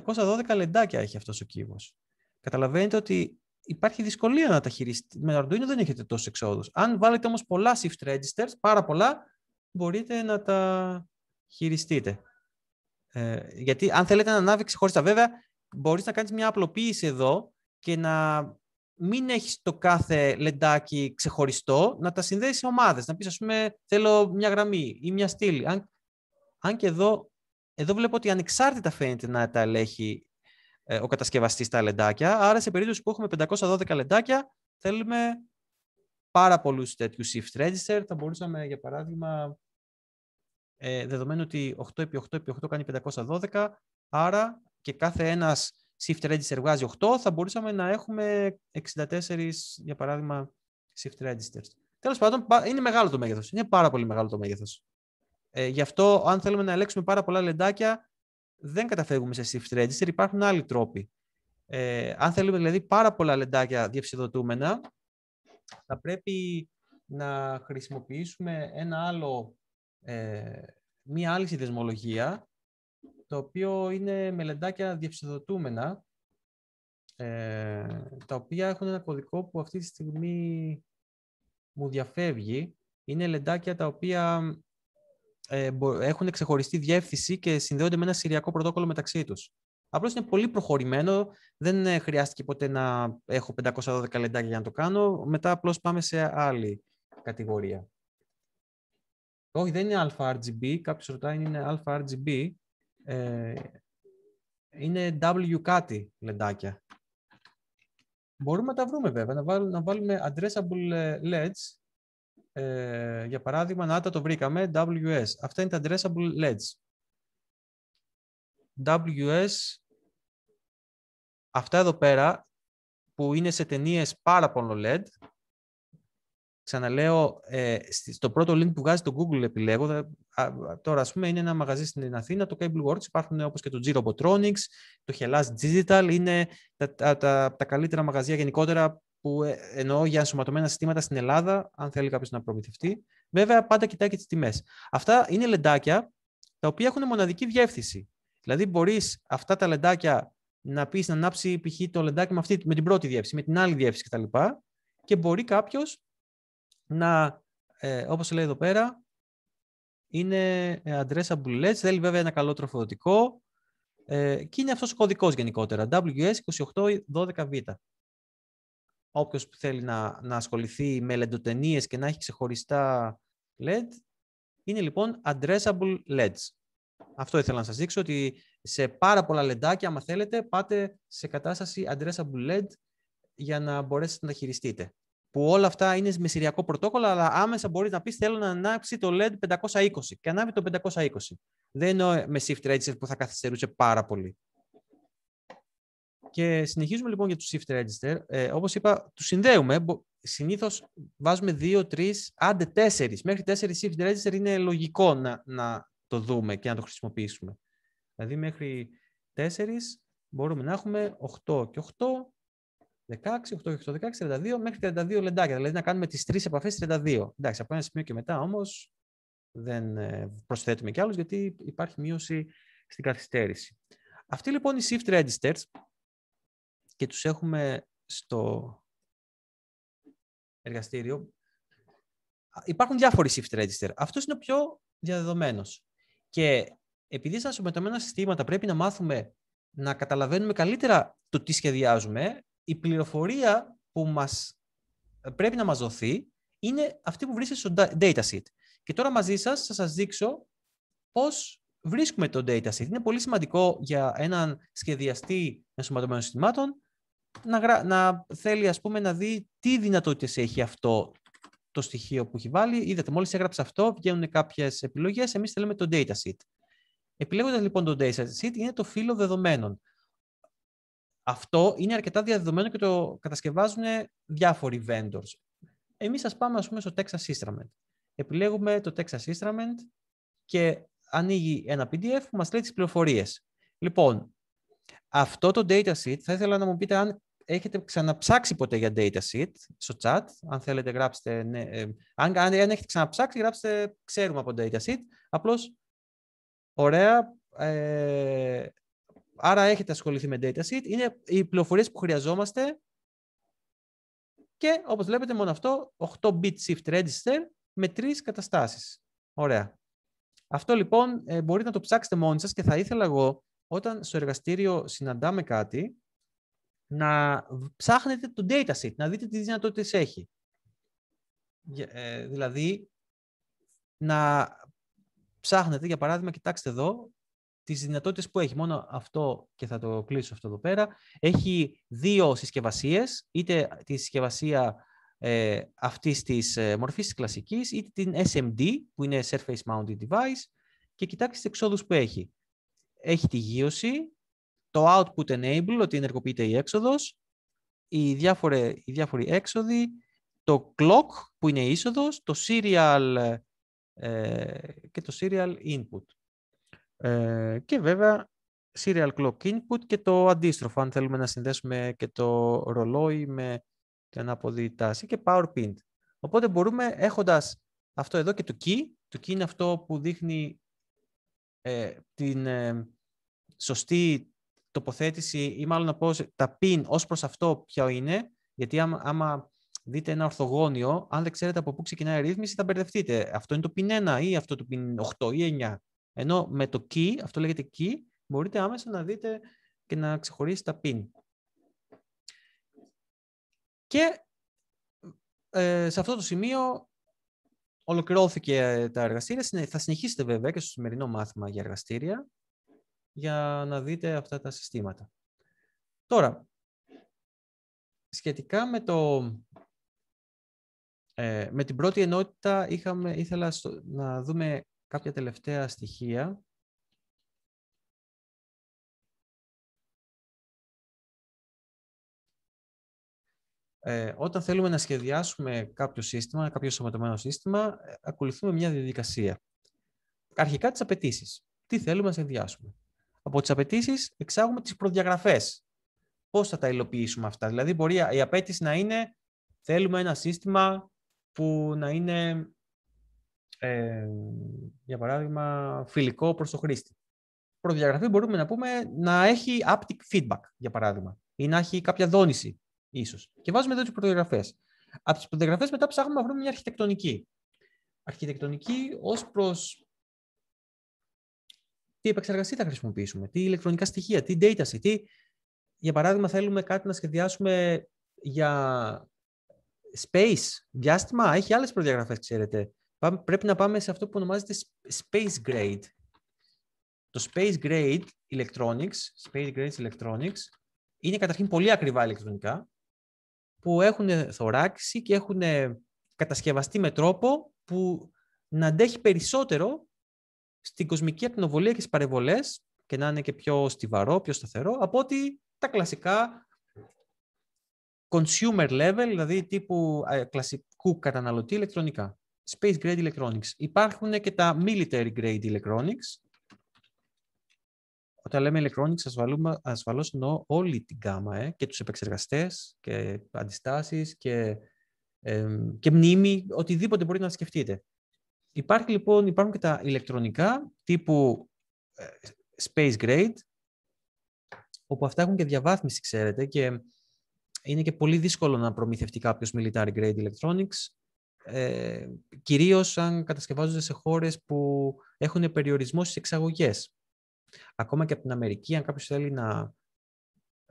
512 λεντάκια έχει αυτός ο κύβος. Καταλαβαίνετε ότι υπάρχει δυσκολία να τα χειριστεί. Με Arduino δεν έχετε τόσους εξόδους. Αν βάλετε όμως πολλά shift registers, πάρα πολλά, μπορείτε να τα χειριστείτε. Ε, γιατί αν θέλετε να ανάβει τα βέβαια, μπορείς να κάνεις μια απλοποίηση εδώ και να μην έχεις το κάθε λεντάκι ξεχωριστό, να τα συνδέεις σε ομάδες. Να πεις, ας πούμε, θέλω μια γραμμή ή μια στήλη. Αν, αν και εδώ, εδώ βλέπω ότι ανεξάρτητα φαίνεται να τα ελέγχει ε, ο κατασκευαστής τα λεντάκια. Άρα, σε περίπτωση που έχουμε 512 λεντάκια, θέλουμε πάρα πολλούς τέτοιους shift register. Θα μπορούσαμε, για παράδειγμα, ε, δεδομένου ότι 8x8x8 κάνει 512, άρα και κάθε ένας shift register βγάζει 8, θα μπορούσαμε να έχουμε 64, για παράδειγμα, shift registers. Τέλος πάντων, είναι μεγάλο το μέγεθος. Είναι πάρα πολύ μεγάλο το μέγεθος. Ε, γι' αυτό, αν θέλουμε να ελέγξουμε πάρα πολλά λεντάκια, δεν καταφεύγουμε σε shift register, υπάρχουν άλλοι τρόποι. Ε, αν θέλουμε δηλαδή πάρα πολλά λεντάκια διευσυδοτούμενα, θα πρέπει να χρησιμοποιήσουμε ένα άλλο, ε, μία άλλη συνδεσμολογία, το οποίο είναι μελεντάκια λεντάκια ε, τα οποία έχουν ένα κωδικό που αυτή τη στιγμή μου διαφεύγει. Είναι λεντάκια τα οποία ε, έχουν ξεχωριστή διεύθυνση και συνδέονται με ένα συριακό πρωτόκολλο μεταξύ τους. Απλώς είναι πολύ προχωρημένο. Δεν ε, χρειάστηκε ποτέ να έχω 512 λεντάκια για να το κάνω. Μετά απλώς πάμε σε άλλη κατηγορία. Όχι, δεν είναι αλφα-RGB, Κάποιος ρωτάει, είναι αλφα-RGB. Ε, είναι W κάτι λεντάκια. Μπορούμε να τα βρούμε βέβαια, να βάλουμε, να βάλουμε addressable ε, LEDs. Ε, για παράδειγμα, να το βρήκαμε, WS. Αυτά είναι τα addressable LEDs. WS, αυτά εδώ πέρα που είναι σε ταινίες πάρα πολλών LED, Ξαναλέω, ε, στο πρώτο link που βγάζει το Google επιλέγω. α, τώρα, ας πούμε, είναι ένα μαγαζί στην Αθήνα, το Cable Works, υπάρχουν όπως και το G-Robotronics, το Hellas Digital, είναι τα, τα, τα, καλύτερα μαγαζιά γενικότερα που ε, εννοώ για ενσωματωμένα συστήματα στην Ελλάδα, αν θέλει κάποιος να προμηθευτεί. Βέβαια, πάντα κοιτάει και τις τιμές. Αυτά είναι λεντάκια τα οποία έχουν μοναδική διεύθυνση. Δηλαδή, μπορείς αυτά τα λεντάκια να πεις να ανάψει π.χ. το λεντάκι με, αυτή, με την πρώτη διεύθυνση, με την άλλη διεύθυνση κτλ. Και μπορεί κάποιος να, ε, όπως λέει εδώ πέρα, είναι ε, addressable LEDs, θέλει βέβαια ένα καλό τροφοδοτικό ε, και είναι αυτός ο κωδικός γενικότερα, WS2812V. Όποιος θέλει να, να ασχοληθεί με λεντοτενίες και να έχει ξεχωριστά LED, είναι λοιπόν addressable LEDs. Αυτό ήθελα να σας δείξω, ότι σε πάρα πολλά λεντάκια, άμα θέλετε, πάτε σε κατάσταση addressable LED για να μπορέσετε να χειριστείτε που όλα αυτά είναι με σηριακό πρωτόκολλο, αλλά άμεσα μπορείς να πεις: Θέλω να ανάψει το LED 520 και ανάβει το 520. Δεν εννοώ με shift register που θα καθυστερούσε πάρα πολύ. Και συνεχίζουμε λοιπόν για το shift register. Ε, Όπως είπα, τους συνδέουμε. Συνήθως βάζουμε 2, 3, άντε 4. Μέχρι 4 shift register είναι λογικό να, να το δούμε και να το χρησιμοποιήσουμε. Δηλαδή μέχρι 4 μπορούμε να έχουμε 8 και 8 16, 8, 8, 16, 32 μέχρι 32 λεντάκια. Δηλαδή να κάνουμε τις τρεις επαφές 32. Εντάξει, από ένα σημείο και μετά όμως δεν ε, προσθέτουμε κι άλλους γιατί υπάρχει μείωση στην καθυστέρηση. Αυτοί λοιπόν οι shift registers και τους έχουμε στο εργαστήριο. Υπάρχουν διάφοροι shift register. Αυτός είναι ο πιο διαδεδομένος. Και επειδή στα συμμετωμένα συστήματα πρέπει να μάθουμε να καταλαβαίνουμε καλύτερα το τι σχεδιάζουμε, η πληροφορία που μας ε, πρέπει να μας δοθεί είναι αυτή που βρίσκεται στο dataset. Και τώρα μαζί σας θα σας δείξω πώς βρίσκουμε το dataset. Είναι πολύ σημαντικό για έναν σχεδιαστή ενσωματωμένων συστημάτων να, να θέλει ας πούμε, να δει τι δυνατότητες έχει αυτό το στοιχείο που έχει βάλει. Είδατε, μόλις έγραψε αυτό, βγαίνουν κάποιες επιλογές, εμείς θέλουμε το dataset. Επιλέγοντας λοιπόν το dataset είναι το φύλλο δεδομένων. Αυτό είναι αρκετά διαδεδομένο και το κατασκευάζουν διάφοροι vendors. Εμείς σας πάμε ας πούμε στο Texas Instrument. Επιλέγουμε το Texas Instrument και ανοίγει ένα PDF που μας λέει τις πληροφορίες. Λοιπόν, αυτό το dataset θα ήθελα να μου πείτε αν έχετε ξαναψάξει ποτέ για dataset στο chat. Αν θέλετε γράψτε, ναι, ε, αν, αν, έχετε ξαναψάξει γράψτε ξέρουμε από dataset Απλώς, ωραία, ε, Άρα έχετε ασχοληθεί με dataset. Είναι οι πληροφορίες που χρειαζόμαστε και όπως βλέπετε μόνο αυτό 8-bit shift register με τρεις καταστάσεις. Ωραία. Αυτό λοιπόν ε, μπορείτε να το ψάξετε μόνοι σας και θα ήθελα εγώ όταν στο εργαστήριο συναντάμε κάτι να ψάχνετε το dataset, να δείτε τις δυνατότητες έχει. Ε, δηλαδή, να ψάχνετε, για παράδειγμα, κοιτάξτε εδώ, τις δυνατότητες που έχει. Μόνο αυτό και θα το κλείσω αυτό εδώ πέρα. Έχει δύο συσκευασίες, είτε τη συσκευασία ε, αυτής της ε, μορφής κλασικής, είτε την SMD που είναι Surface Mounted Device και κοιτάξτε τις εξόδους που έχει. Έχει τη γύρωση, το Output Enable, ότι ενεργοποιείται η έξοδος, οι διάφοροι, οι διάφοροι έξοδοι, το Clock που είναι η είσοδος, το Serial ε, και το Serial Input. Ε, και βέβαια serial clock input και το αντίστροφο, αν θέλουμε να συνδέσουμε και το ρολόι με την ανάποδη τάση και power pin. Οπότε μπορούμε έχοντας αυτό εδώ και το key, το key είναι αυτό που δείχνει ε, την ε, σωστή τοποθέτηση ή μάλλον να πω τα pin ως προς αυτό ποιο είναι, γιατί άμα, άμα δείτε ένα ορθογώνιο, αν δεν ξέρετε από πού ξεκινάει η ρύθμιση θα μπερδευτείτε. Αυτό είναι το pin 1 ή αυτό το pin 8 ή 9. Ενώ με το key, αυτό λέγεται key, μπορείτε άμεσα να δείτε και να ξεχωρίσετε τα pin. Και ε, σε αυτό το σημείο ολοκληρώθηκε ε, τα εργαστήρια. Θα συνεχίσετε βέβαια και στο σημερινό μάθημα για εργαστήρια για να δείτε αυτά τα συστήματα. Τώρα, σχετικά με, το, ε, με την πρώτη ενότητα είχαμε, ήθελα να δούμε κάποια τελευταία στοιχεία. Ε, όταν θέλουμε να σχεδιάσουμε κάποιο σύστημα, κάποιο σωματωμένο σύστημα, ε, ακολουθούμε μια διαδικασία. Αρχικά τις απαιτήσεις. Τι θέλουμε να σχεδιάσουμε. Από τις απαιτήσεις εξάγουμε τις προδιαγραφές. Πώς θα τα υλοποιήσουμε αυτά. Δηλαδή, μπορεί η απέτηση να είναι θέλουμε ένα σύστημα που να είναι ε, για παράδειγμα, φιλικό προς το χρήστη. Προδιαγραφή μπορούμε να πούμε να έχει haptic feedback, για παράδειγμα, ή να έχει κάποια δόνηση, ίσως. Και βάζουμε εδώ τις προδιαγραφές. Από τις προδιαγραφές μετά ψάχνουμε να βρούμε μια αρχιτεκτονική. Αρχιτεκτονική ως προς τι επεξεργασία θα χρησιμοποιήσουμε, τι ηλεκτρονικά στοιχεία, τι data set, τι... Για παράδειγμα, θέλουμε κάτι να σχεδιάσουμε για space, διάστημα, έχει άλλες προδιαγραφές, ξέρετε πρέπει να πάμε σε αυτό που ονομάζεται space grade. Το space grade electronics, space grade electronics, είναι καταρχήν πολύ ακριβά ηλεκτρονικά, που έχουν θωράξει και έχουν κατασκευαστεί με τρόπο που να αντέχει περισσότερο στην κοσμική ακτινοβολία και στις παρεμβολές και να είναι και πιο στιβαρό, πιο σταθερό, από ότι τα κλασικά consumer level, δηλαδή τύπου ε, κλασικού καταναλωτή ηλεκτρονικά space grade electronics. Υπάρχουν και τα military grade electronics. Όταν λέμε electronics, ασφαλούμε, ασφαλώς εννοώ όλη την γάμα ε, και τους επεξεργαστές και αντιστάσεις και, ε, και μνήμη, οτιδήποτε μπορείτε να σκεφτείτε. Υπάρχει, λοιπόν, υπάρχουν και τα ηλεκτρονικά τύπου ε, space grade, όπου αυτά έχουν και διαβάθμιση, ξέρετε, και είναι και πολύ δύσκολο να προμηθευτεί κάποιος military grade electronics ε, κυρίως αν κατασκευάζονται σε χώρες που έχουν περιορισμό στις εξαγωγές. Ακόμα και από την Αμερική, αν κάποιος θέλει να,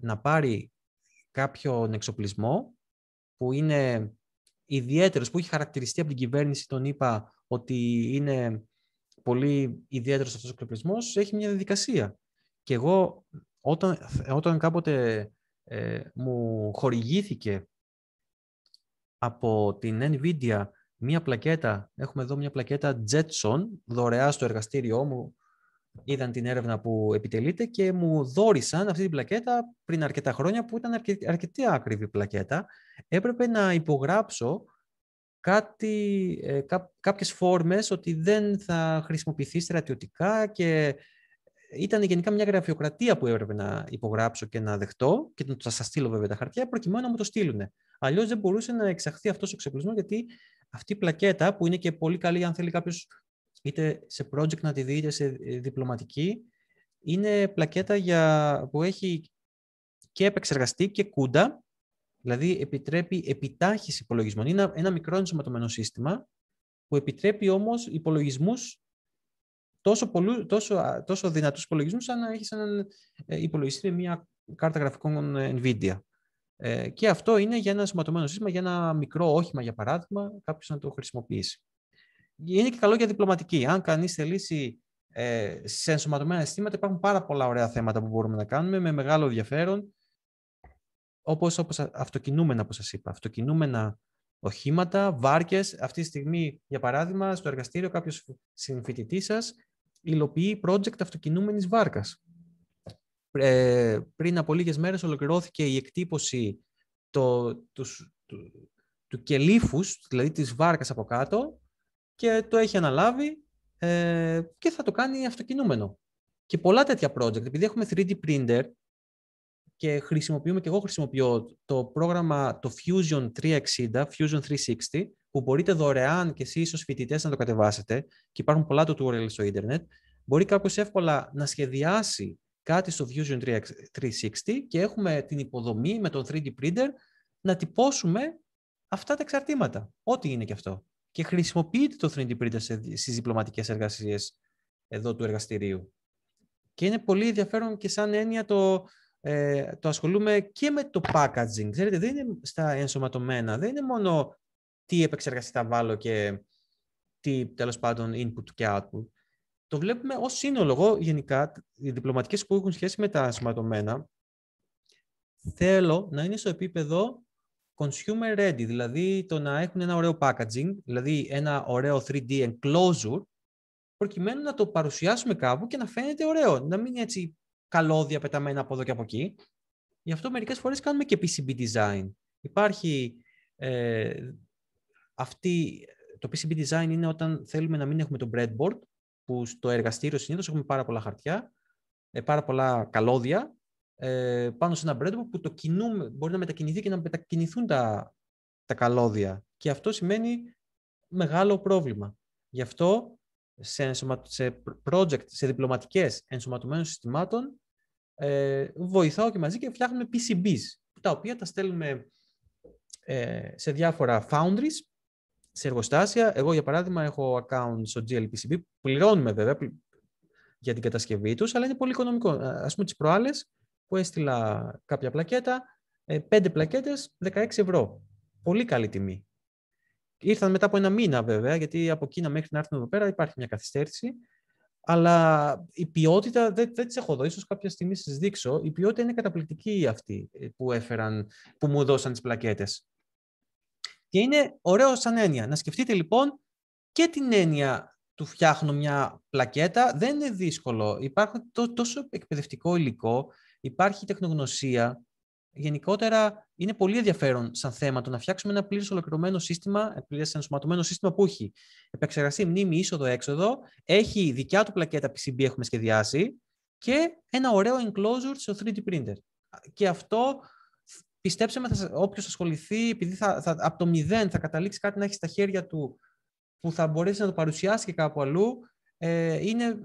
να πάρει κάποιον εξοπλισμό που είναι ιδιαίτερος, που έχει χαρακτηριστεί από την κυβέρνηση, τον είπα ότι είναι πολύ ιδιαίτερος αυτός ο εξοπλισμός, έχει μια διαδικασία. Και εγώ όταν, κάποτε ε, μου χορηγήθηκε από την NVIDIA μία πλακέτα, έχουμε εδώ μία πλακέτα Jetson, δωρεά στο εργαστήριό μου, είδαν την έρευνα που επιτελείται και μου δόρισαν αυτή την πλακέτα πριν αρκετά χρόνια που ήταν αρκε... αρκετή άκριβη πλακέτα. Έπρεπε να υπογράψω κάτι, ε, κά... κάποιες φόρμες ότι δεν θα χρησιμοποιηθεί στρατιωτικά και ήταν γενικά μια γραφειοκρατία που έπρεπε να υπογράψω και να δεχτώ και να σα στείλω βέβαια τα χαρτιά προκειμένου να μου το στείλουν. Αλλιώς δεν μπορούσε να εξαχθεί αυτός ο εξοπλισμός γιατί αυτή η πλακέτα που είναι και πολύ καλή, αν θέλει κάποιος είτε σε project να τη δει είτε σε ε, διπλωματική, είναι πλακέτα για, που έχει και επεξεργαστή και κούντα, δηλαδή επιτρέπει επιτάχυση υπολογισμών. Είναι ένα, μικρό ενσωματωμένο σύστημα που επιτρέπει όμως υπολογισμούς τόσο, πολλού, τόσο, τόσο δυνατούς υπολογισμούς σαν να έχεις έναν ε, υπολογιστή με μια κάρτα γραφικών ε, NVIDIA. Ε, και αυτό είναι για ένα σωματωμένο σύστημα, για ένα μικρό όχημα, για παράδειγμα, κάποιος να το χρησιμοποιήσει. Είναι και καλό για διπλωματική. Αν κανείς θελήσει ε, σε ενσωματωμένα συστήματα, υπάρχουν πάρα πολλά ωραία θέματα που μπορούμε να κάνουμε με μεγάλο ενδιαφέρον. Όπως όπως αυτοκινούμενα, όπως σας είπα, αυτοκινούμενα οχήματα, βάρκες. Αυτή τη στιγμή, για παράδειγμα, στο εργαστήριο, κάποιος συμφοιτητής σας υλοποιεί project αυτοκινούμενης βάρκας. Ε, πριν από λίγες μέρες ολοκληρώθηκε η εκτύπωση τους, του, δηλαδή της βάρκας από κάτω, και το έχει αναλάβει ε, και θα το κάνει αυτοκινούμενο. Και πολλά τέτοια project, επειδή έχουμε 3D printer, και χρησιμοποιούμε και εγώ χρησιμοποιώ το πρόγραμμα το Fusion 360, Fusion 360, που μπορείτε δωρεάν και εσείς, ως φοιτητές να το κατεβάσετε και υπάρχουν πολλά tutorial στο ίντερνετ, μπορεί κάποιος εύκολα να σχεδιάσει κάτι στο Fusion 360 και έχουμε την υποδομή με τον 3D printer να τυπώσουμε αυτά τα εξαρτήματα, ό,τι είναι και αυτό. Και χρησιμοποιείται το 3D printer στις διπλωματικές εργασίες εδώ του εργαστηρίου. Και είναι πολύ ενδιαφέρον και σαν έννοια το, ε, το ασχολούμαι και με το packaging. Ξέρετε, δεν είναι στα ενσωματωμένα. Δεν είναι μόνο τι επεξεργασία θα βάλω και τι τέλος πάντων input και output. Το βλέπουμε ως σύνολο. Εγώ γενικά, οι διπλωματικές που έχουν σχέση με τα ενσωματωμένα, θέλω να είναι στο επίπεδο consumer ready, δηλαδή το να έχουν ένα ωραίο packaging, δηλαδή ένα ωραίο 3D enclosure, προκειμένου να το παρουσιάσουμε κάπου και να φαίνεται ωραίο, να μην είναι έτσι καλώδια πεταμένα από εδώ και από εκεί. Γι' αυτό μερικές φορές κάνουμε και PCB design. Υπάρχει ε, αυτή, το PCB design είναι όταν θέλουμε να μην έχουμε το breadboard, που στο εργαστήριο συνήθως έχουμε πάρα πολλά χαρτιά, ε, πάρα πολλά καλώδια ε, πάνω σε ένα breadboard που το κινούμε, μπορεί να μετακινηθεί και να μετακινηθούν τα, τα καλώδια. Και αυτό σημαίνει μεγάλο πρόβλημα. Γι' αυτό σε, σε project, σε διπλωματικές ενσωματωμένων συστημάτων ε, βοηθάω και μαζί και φτιάχνουμε PCBs, τα οποία τα στέλνουμε ε, σε διάφορα foundries, σε εργοστάσια. Εγώ, για παράδειγμα, έχω account στο GLPCB, πληρώνουμε βέβαια για την κατασκευή τους, αλλά είναι πολύ οικονομικό. Ε, ας πούμε τις προάλλες που έστειλα κάποια πλακέτα, ε, πέντε πλακέτες, 16 ευρώ. Πολύ καλή τιμή. Ήρθαν μετά από ένα μήνα βέβαια, γιατί από εκείνα μέχρι να έρθουν εδώ πέρα υπάρχει μια καθυστέρηση αλλά η ποιότητα δεν, δεν έχω δω. Ίσως κάποια στιγμή σας δείξω. Η ποιότητα είναι καταπληκτική αυτή ε, που έφεραν, που μου δώσαν τις πλακέτες. Και είναι ωραίο σαν έννοια. Να σκεφτείτε λοιπόν και την έννοια του φτιάχνω μια πλακέτα. Δεν είναι δύσκολο. Υπάρχει τόσο εκπαιδευτικό υλικό, υπάρχει τεχνογνωσία, γενικότερα είναι πολύ ενδιαφέρον σαν θέμα το να φτιάξουμε ένα πλήρως ολοκληρωμένο σύστημα, πλήρως ενσωματωμένο σύστημα που έχει επεξεργαστεί μνήμη είσοδο-έξοδο, έχει δικιά του πλακέτα PCB έχουμε σχεδιάσει και ένα ωραίο enclosure στο 3D printer. Και αυτό πιστέψτε με, όποιος ασχοληθεί, επειδή θα, θα, από το μηδέν θα καταλήξει κάτι να έχει στα χέρια του που θα μπορέσει να το παρουσιάσει και κάπου αλλού, ε, είναι ε,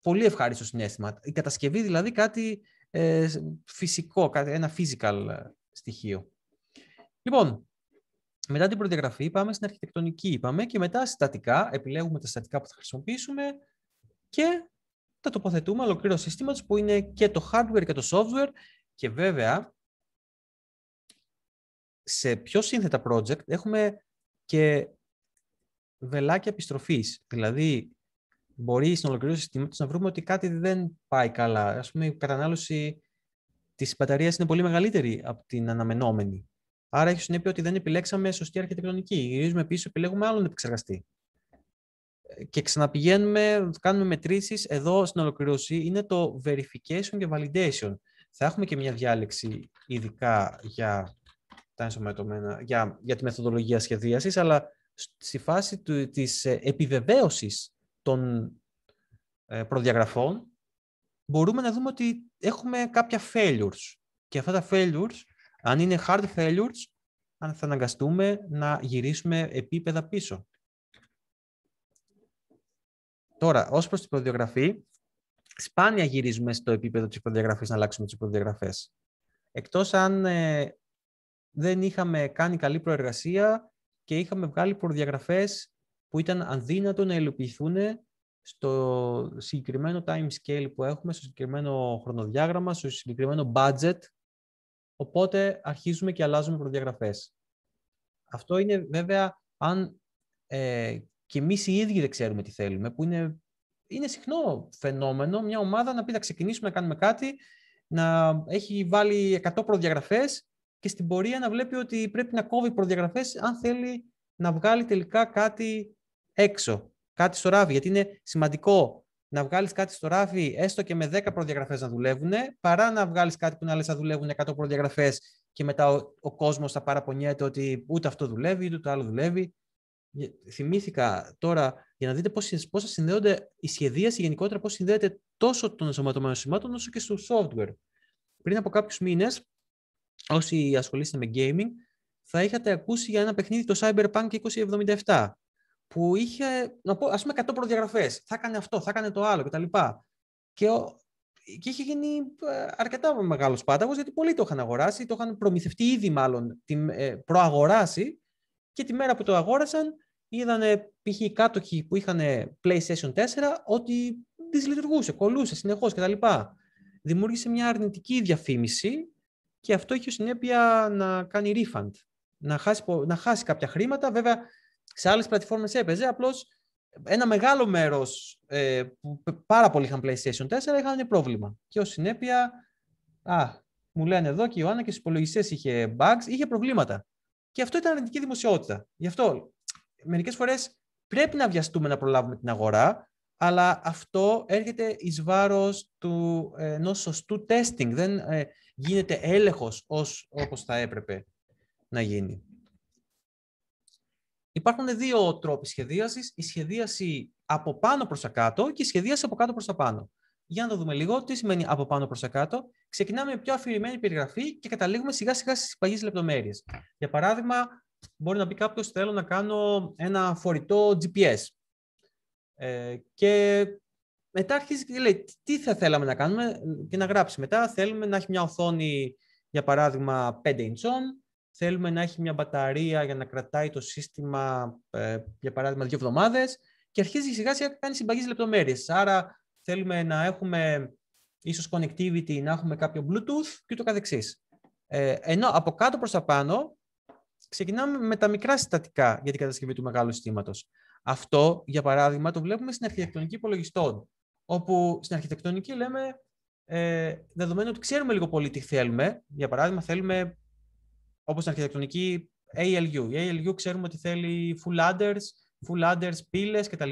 πολύ ευχάριστο συνέστημα. Η κατασκευή δηλαδή κάτι ε, φυσικό, ένα physical ε, στοιχείο. Λοιπόν, μετά την προδιαγραφή πάμε στην αρχιτεκτονική, είπαμε, και μετά στατικά επιλέγουμε τα στατικά που θα χρησιμοποιήσουμε και τα τοποθετούμε ολοκλήρω σύστημα που είναι και το hardware και το software και βέβαια σε πιο σύνθετα project έχουμε και βελάκια επιστροφής. Δηλαδή μπορεί στην ολοκλήρωση του συστήματος να βρούμε ότι κάτι δεν πάει καλά. Ας πούμε, η κατανάλωση της μπαταρίας είναι πολύ μεγαλύτερη από την αναμενόμενη. Άρα έχει συνέπεια ότι δεν επιλέξαμε σωστή αρχιτεκτονική. Γυρίζουμε πίσω, επιλέγουμε άλλον επεξεργαστή. Και ξαναπηγαίνουμε, κάνουμε μετρήσεις. Εδώ στην ολοκλήρωση είναι το verification και validation. Θα έχουμε και μια διάλεξη ειδικά για, τα για, για τη μεθοδολογία σχεδίασης, αλλά στη φάση του, της ε, επιβεβαίωσης των ε, προδιαγραφών, μπορούμε να δούμε ότι έχουμε κάποια failures. Και αυτά τα failures, αν είναι hard failures, αν θα αναγκαστούμε να γυρίσουμε επίπεδα πίσω. Τώρα, ως προς την προδιαγραφή, σπάνια γυρίζουμε στο επίπεδο της προδιαγραφής να αλλάξουμε τις προδιαγραφές. Εκτός αν ε, δεν είχαμε κάνει καλή προεργασία και είχαμε βγάλει προδιαγραφές που ήταν αδύνατο να υλοποιηθούν στο συγκεκριμένο time scale που έχουμε, στο συγκεκριμένο χρονοδιάγραμμα, στο συγκεκριμένο budget. Οπότε αρχίζουμε και αλλάζουμε προδιαγραφές. Αυτό είναι βέβαια αν ε, και εμείς οι ίδιοι δεν ξέρουμε τι θέλουμε, που είναι, είναι συχνό φαινόμενο μια ομάδα να πει να ξεκινήσουμε να κάνουμε κάτι, να έχει βάλει 100 προδιαγραφές και στην πορεία να βλέπει ότι πρέπει να κόβει προδιαγραφές αν θέλει να βγάλει τελικά κάτι έξω κάτι στο ράβι, γιατί είναι σημαντικό να βγάλεις κάτι στο ράφι, έστω και με 10 προδιαγραφές να δουλεύουν, παρά να βγάλεις κάτι που να λες θα δουλεύουν 100 προδιαγραφές και μετά ο, ο κόσμος θα παραπονιέται ότι ούτε αυτό δουλεύει, ούτε το άλλο δουλεύει. Ε, θυμήθηκα τώρα για να δείτε πώς συνδέονται η σχεδίαση γενικότερα, πώς συνδέεται τόσο των ενσωματωμένων σημάτων όσο και στο software. Πριν από κάποιους μήνες, όσοι ασχολείστε με gaming, θα είχατε ακούσει για ένα παιχνίδι το Cyberpunk 2077 που είχε, να πω, ας πούμε, 100 προδιαγραφές. Θα κάνει αυτό, θα κάνει το άλλο κτλ. Και, ο, και είχε γίνει ε, αρκετά μεγάλος πάταγος, γιατί πολλοί το είχαν αγοράσει, το είχαν προμηθευτεί ήδη μάλλον, την, ε, προαγοράσει και τη μέρα που το αγόρασαν είδανε π.χ. οι κάτοχοι που είχαν PlayStation 4 ότι δυσλειτουργούσε, κολούσε συνεχώς κτλ. Δημιούργησε μια αρνητική διαφήμιση και αυτό είχε συνέπεια να κάνει refund, να χάσει, να χάσει κάποια χρήματα. Βέβαια, σε άλλες πλατφόρμες έπαιζε, απλώς ένα μεγάλο μέρος ε, που πάρα πολλοί είχαν PlayStation 4 είχαν πρόβλημα. Και ως συνέπεια, α, μου λένε εδώ και η Ιωάννα και στους υπολογιστές είχε bugs, είχε προβλήματα. Και αυτό ήταν αρνητική δημοσιότητα. Γι' αυτό μερικές φορές πρέπει να βιαστούμε να προλάβουμε την αγορά, αλλά αυτό έρχεται εις βάρος του ε, ενός σωστού testing. Δεν ε, γίνεται έλεγχος ως, όπως θα έπρεπε να γίνει. Υπάρχουν δύο τρόποι σχεδίασης. Η σχεδίαση από πάνω προς τα κάτω και η σχεδίαση από κάτω προς τα πάνω. Για να το δούμε λίγο, τι σημαίνει από πάνω προς τα κάτω. Ξεκινάμε με πιο αφηρημένη περιγραφή και καταλήγουμε σιγά σιγά στις παγιές λεπτομέρειες. Για παράδειγμα, μπορεί να πει κάποιος: Θέλω να κάνω ένα φορητό GPS. Ε, και μετά αρχίζει και λέει: Τι θα θέλαμε να κάνουμε και να γράψει. Μετά θέλουμε να έχει μια οθόνη, για παράδειγμα, 5 ιντσών, Θέλουμε να έχει μια μπαταρία για να κρατάει το σύστημα, ε, για παράδειγμα, δύο εβδομάδες. και αρχίζει σιγά σιγά να κάνει συμπαγής λεπτομέρειες. Άρα θέλουμε να έχουμε ίσως connectivity, να έχουμε κάποιο Bluetooth και ούτω Ε, ενώ από κάτω προς τα πάνω ξεκινάμε με τα μικρά συστατικά για την κατασκευή του μεγάλου συστήματος. Αυτό, για παράδειγμα, το βλέπουμε στην αρχιτεκτονική υπολογιστών, όπου στην αρχιτεκτονική λέμε, ε, δεδομένου ότι ξέρουμε λίγο πολύ τι θέλουμε, για παράδειγμα θέλουμε όπως αρχιτεκτονική ALU. Η ALU ξέρουμε ότι θέλει full adders, full adders, πύλες κτλ.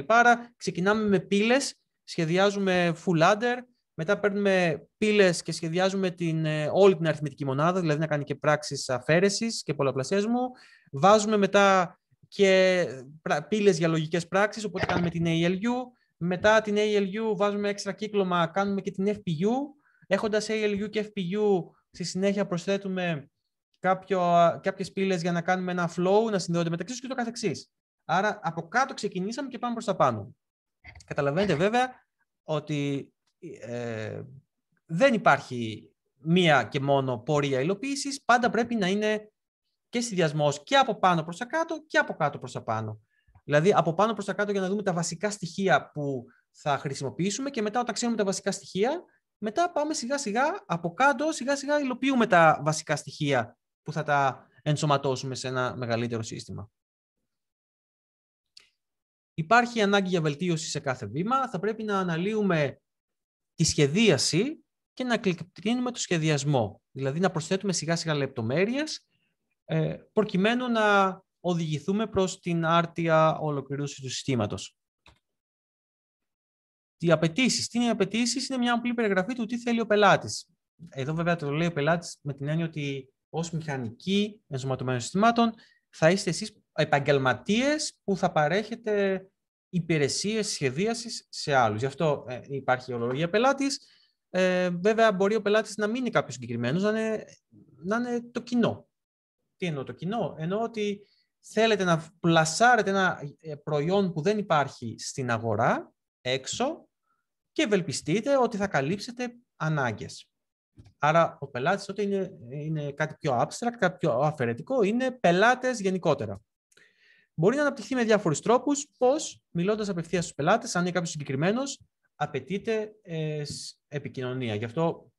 ξεκινάμε με πύλες, σχεδιάζουμε full adder, μετά παίρνουμε πύλες και σχεδιάζουμε την, ε, όλη την αριθμητική μονάδα, δηλαδή να κάνει και πράξεις αφαίρεσης και πολλαπλασιασμού. Βάζουμε μετά και πύλες για λογικές πράξεις, οπότε κάνουμε την ALU. Μετά την ALU βάζουμε έξτρα κύκλωμα, κάνουμε και την FPU. Έχοντα ALU και FPU, στη συνέχεια προσθέτουμε κάποιες πύλες για να κάνουμε ένα flow, να συνδέονται μεταξύ τους και το καθεξής. Άρα από κάτω ξεκινήσαμε και πάμε προς τα πάνω. Καταλαβαίνετε βέβαια ότι ε, δεν υπάρχει μία και μόνο πορεία υλοποίησης. Πάντα πρέπει να είναι και συνδυασμός και από πάνω προς τα κάτω και από κάτω προς τα πάνω. Δηλαδή από πάνω προς τα κάτω για να δούμε τα βασικά στοιχεία που θα χρησιμοποιήσουμε και μετά όταν ξέρουμε τα βασικά στοιχεία, μετά πάμε σιγά σιγά από κάτω, σιγά σιγά υλοποιούμε τα βασικά στοιχεία που θα τα ενσωματώσουμε σε ένα μεγαλύτερο σύστημα. Υπάρχει ανάγκη για βελτίωση σε κάθε βήμα. Θα πρέπει να αναλύουμε τη σχεδίαση και να κλικτρίνουμε το σχεδιασμό. Δηλαδή να προσθέτουμε σιγά σιγά λεπτομέρειες ε, προκειμένου να οδηγηθούμε προς την άρτια ολοκλήρωση του συστήματος. Τι απαιτήσεις. Τι είναι οι απαιτήσεις, είναι μια απλή περιγραφή του τι θέλει ο πελάτης. Εδώ, βέβαια, το λέει ο πελάτης με την έννοια ότι ως μηχανικοί ενσωματωμένων συστημάτων θα είστε εσείς επαγγελματίες που θα παρέχετε υπηρεσίες σχεδίασης σε άλλους. Γι' αυτό ε, υπάρχει η ολογία πελάτης. Ε, βέβαια, μπορεί ο πελάτης να μην είναι κάποιος συγκεκριμένος, να είναι, το κοινό. Τι εννοώ το κοινό? Εννοώ ότι θέλετε να πλασάρετε ένα ε, προϊόν που δεν υπάρχει στην αγορά, έξω, και ευελπιστείτε ότι θα καλύψετε ανάγκες. Άρα ο πελάτης τότε είναι, είναι κάτι πιο abstract, κάτι πιο αφαιρετικό, είναι πελάτες γενικότερα. Μπορεί να αναπτυχθεί με διάφορους τρόπους. Πώς, μιλώντας απευθείας στους πελάτες, αν είναι κάποιος συγκεκριμένος, απαιτείται ε, επικοινωνία. Γι' αυτό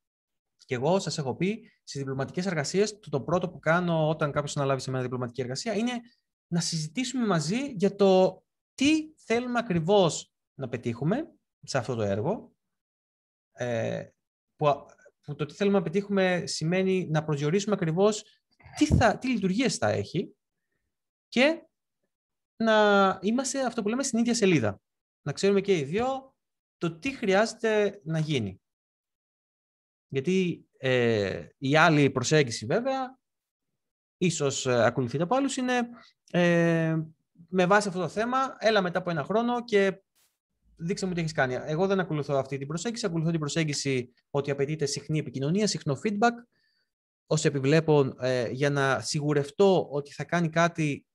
και εγώ σας έχω πει στις διπλωματικές εργασίες, το, το πρώτο που κάνω όταν κάποιος αναλάβει σε μένα διπλωματική εργασία είναι να συζητήσουμε μαζί για το τι θέλουμε ακριβώς να πετύχουμε σε αυτό το έργο. Ε, που το τι θέλουμε να πετύχουμε σημαίνει να προσδιορίσουμε ακριβώς τι, θα, τι λειτουργίες θα έχει και να είμαστε αυτό που λέμε στην ίδια σελίδα. Να ξέρουμε και οι δύο το τι χρειάζεται να γίνει. Γιατί ε, η άλλη προσέγγιση βέβαια, ίσως ε, ακολουθείται από άλλους, είναι ε, με βάση αυτό το θέμα, έλα μετά από ένα χρόνο και δείξε μου τι έχεις κάνει. Εγώ δεν ακολουθώ αυτή την προσέγγιση. Ακολουθώ την προσέγγιση ότι απαιτείται συχνή επικοινωνία, συχνό feedback ως επιβλέπω ε, για να σιγουρευτώ ότι θα κάνει κάτι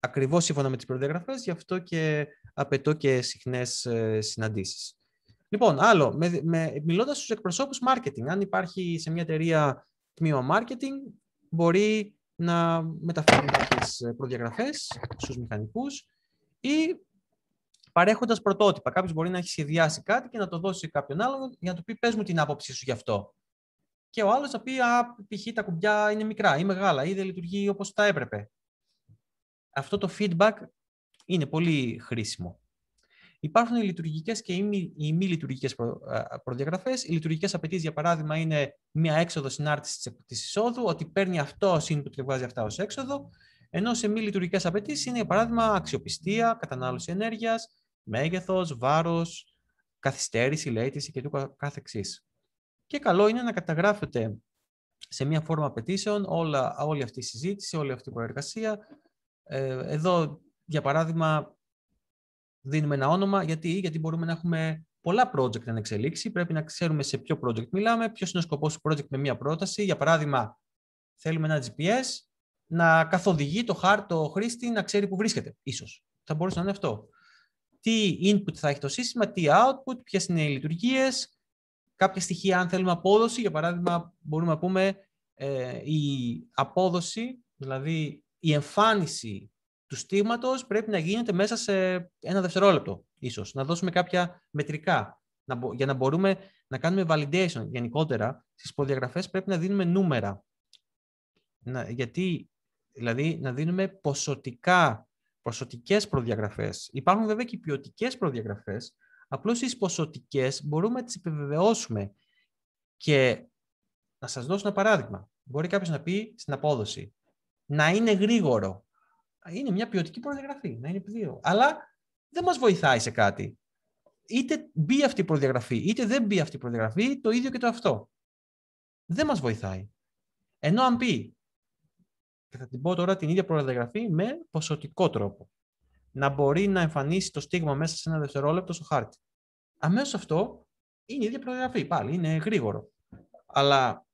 ακριβώς σύμφωνα με τις προδιαγραφές. Γι' αυτό και απαιτώ και συχνές ε, συναντήσεις. Λοιπόν, άλλο, με, με, μιλώντας στους εκπροσώπους marketing, αν υπάρχει σε μια εταιρεία τμήμα marketing, μπορεί να μεταφέρει τι ε, προδιαγραφές στους μηχανικούς. ή παρέχοντας πρωτότυπα. Κάποιος μπορεί να έχει σχεδιάσει κάτι και να το δώσει σε κάποιον άλλον για να του πει: Πες μου την άποψή σου γι' αυτό. Και ο άλλος θα πει: Α, π.χ. τα κουμπιά είναι μικρά ή μεγάλα ή δεν λειτουργεί όπως τα έπρεπε. Αυτό το feedback είναι πολύ χρήσιμο. Υπάρχουν οι λειτουργικές και οι μη, μη λειτουργικές προ, προδιαγραφές. Οι λειτουργικές απαιτήσεις, για παράδειγμα, είναι μια έξοδο συνάρτησης της εισόδου, ότι παίρνει αυτό σύν και βγάζει αυτά ως έξοδο. Ενώ σε μη λειτουργικές απαιτήσεις είναι, για παράδειγμα, αξιοπιστία, κατανάλωση ενέργειας, μέγεθος, βάρος, καθυστέρηση, λέτηση και του καθεξής. Και καλό είναι να καταγράφεται σε μια φόρμα απαιτήσεων όλα, όλη αυτή η συζήτηση, όλη αυτή η προεργασία. Ε, εδώ, για παράδειγμα, δίνουμε ένα όνομα, γιατί, γιατί μπορούμε να έχουμε πολλά project να εξελίξει, πρέπει να ξέρουμε σε ποιο project μιλάμε, ποιος είναι ο σκοπός του project με μια πρόταση. Για παράδειγμα, θέλουμε ένα GPS να καθοδηγεί το χάρτο χρήστη να ξέρει που βρίσκεται, ίσως. Θα μπορούσε να είναι αυτό τι input θα έχει το σύστημα, τι output, ποιες είναι οι λειτουργίες, κάποια στοιχεία, αν θέλουμε απόδοση. Για παράδειγμα, μπορούμε να πούμε ε, η απόδοση, δηλαδή η εμφάνιση του στίγματος πρέπει να γίνεται μέσα σε ένα δευτερόλεπτο ίσως, να δώσουμε κάποια μετρικά να, για να μπορούμε να κάνουμε validation γενικότερα στις υποδιαγραφέ, πρέπει να δίνουμε νούμερα να, γιατί δηλαδή να δίνουμε ποσοτικά ποσοτικές προδιαγραφές. Υπάρχουν βέβαια και ποιοτικές προδιαγραφές. Απλώς τι ποσοτικές μπορούμε να τις επιβεβαιώσουμε. Και να σας δώσω ένα παράδειγμα. Μπορεί κάποιος να πει στην απόδοση να είναι γρήγορο. Είναι μια ποιοτική προδιαγραφή, να είναι πλήρω. Αλλά δεν μας βοηθάει σε κάτι. Είτε μπει αυτή η προδιαγραφή, είτε δεν μπει αυτή η προδιαγραφή, το ίδιο και το αυτό. Δεν μας βοηθάει. Ενώ αν πει και θα την πω τώρα την ίδια προδιαγραφή με ποσοτικό τρόπο. Να μπορεί να εμφανίσει το στίγμα μέσα σε ένα δευτερόλεπτο στο χάρτη. Αμέσως αυτό είναι η ίδια προδιαγραφή πάλι, είναι γρήγορο. Αλλά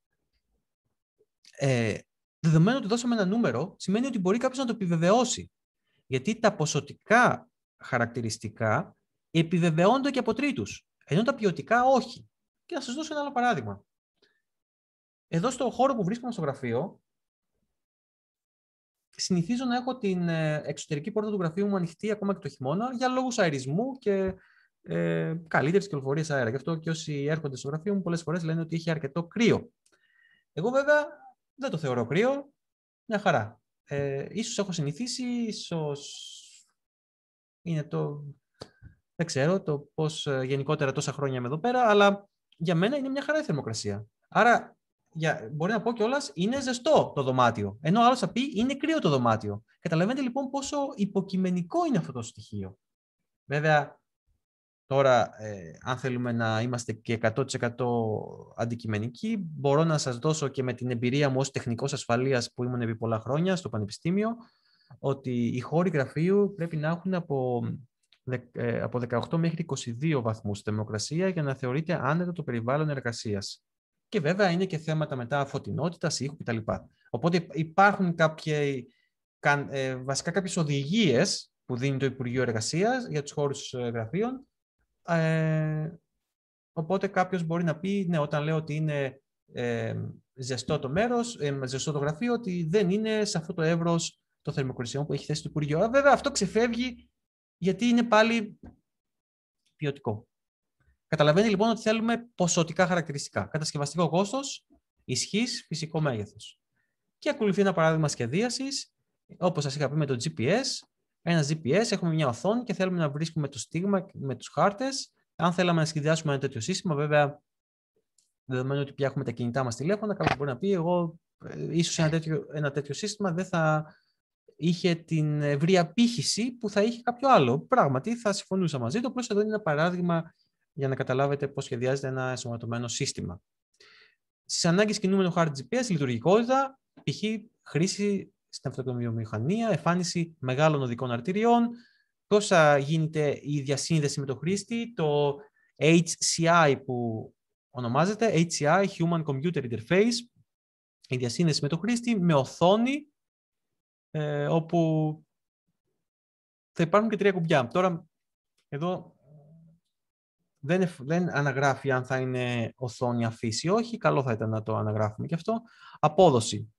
ε, δεδομένου ότι δώσαμε ένα νούμερο, σημαίνει ότι μπορεί κάποιος να το επιβεβαιώσει. Γιατί τα ποσοτικά χαρακτηριστικά επιβεβαιώνται και από τρίτους. Ενώ τα ποιοτικά όχι. Και να σας δώσω ένα άλλο παράδειγμα. Εδώ στο χώρο που βρίσκομαι στο γραφείο, συνηθίζω να έχω την ε, εξωτερική πόρτα του γραφείου μου ανοιχτή ακόμα και το χειμώνα για λόγους αερισμού και ε, καλύτερης κυκλοφορίας αέρα. Γι' αυτό και όσοι έρχονται στο γραφείο μου πολλές φορές λένε ότι έχει αρκετό κρύο. Εγώ βέβαια δεν το θεωρώ κρύο. Μια χαρά. Ε, ίσως έχω συνηθίσει, ίσως είναι το... Δεν ξέρω το πώς ε, γενικότερα τόσα χρόνια είμαι εδώ πέρα, αλλά για μένα είναι μια χαρά η θερμοκρασία. Άρα για, μπορεί να πω κιόλας, είναι ζεστό το δωμάτιο. Ενώ άλλος θα πει είναι κρύο το δωμάτιο. Καταλαβαίνετε λοιπόν πόσο υποκειμενικό είναι αυτό το στοιχείο. Βέβαια, τώρα, ε, αν θέλουμε να είμαστε και 100% αντικειμενικοί, μπορώ να σας δώσω και με την εμπειρία μου ως τεχνικός ασφαλείας που ήμουν επί πολλά χρόνια στο Πανεπιστήμιο, ότι οι χώροι γραφείου πρέπει να έχουν από ε, από 18 μέχρι 22 βαθμούς θερμοκρασία για να θεωρείται άνετα το περιβάλλον εργασίας. Και βέβαια είναι και θέματα μετά φωτεινότητας, ήχου κτλ. Οπότε υπάρχουν κάποιες, βασικά κάποιες οδηγίες που δίνει το Υπουργείο Εργασίας για τους χώρους ε, γραφείων. Ε, οπότε κάποιος μπορεί να πει, ναι, όταν λέω ότι είναι ε, ζεστό το μέρος, ζεστό το γραφείο, ότι δεν είναι σε αυτό το εύρος το θερμοκρισιών που έχει θέσει το Υπουργείο. Βέβαια αυτό ξεφεύγει γιατί είναι πάλι ποιοτικό. Καταλαβαίνετε λοιπόν ότι θέλουμε ποσοτικά χαρακτηριστικά. Κατασκευαστικό κόστος, ισχύς, φυσικό μέγεθος. Και ακολουθεί ένα παράδειγμα σχεδίασης, όπως σας είχα πει με το GPS. Ένα GPS, έχουμε μια οθόνη και θέλουμε να βρίσκουμε το στίγμα με τους χάρτες. Αν θέλαμε να σχεδιάσουμε ένα τέτοιο σύστημα, βέβαια, δεδομένου ότι πια τα κινητά μας τηλέφωνα, κάποιος μπορεί να πει: Εγώ, ε, ίσως ένα, τέτοιο, ένα τέτοιο σύστημα δεν θα είχε την ευρία πύχηση που θα είχε κάποιο άλλο. Πράγματι, θα συμφωνούσα μαζί του. Απλώς εδώ είναι ένα παράδειγμα για να καταλάβετε πώς σχεδιάζεται ένα ενσωματωμένο σύστημα. Στις ανάγκες κινούμενου χάρτη GPS, λειτουργικότητα, π.χ. χρήση στην αυτοκινητοβιομηχανία, εμφάνιση μεγάλων οδικών αρτηριών, πώς θα γίνεται η διασύνδεση με το χρήστη, το HCI που ονομάζεται, HCI, Human Computer Interface, η διασύνδεση με το χρήστη, με οθόνη, ε, όπου θα υπάρχουν και τρία κουμπιά. Τώρα, εδώ δεν, δεν αναγράφει αν θα είναι οθόνη αφήση ή όχι. Καλό θα ήταν να το αναγράφουμε και αυτό. Απόδοση.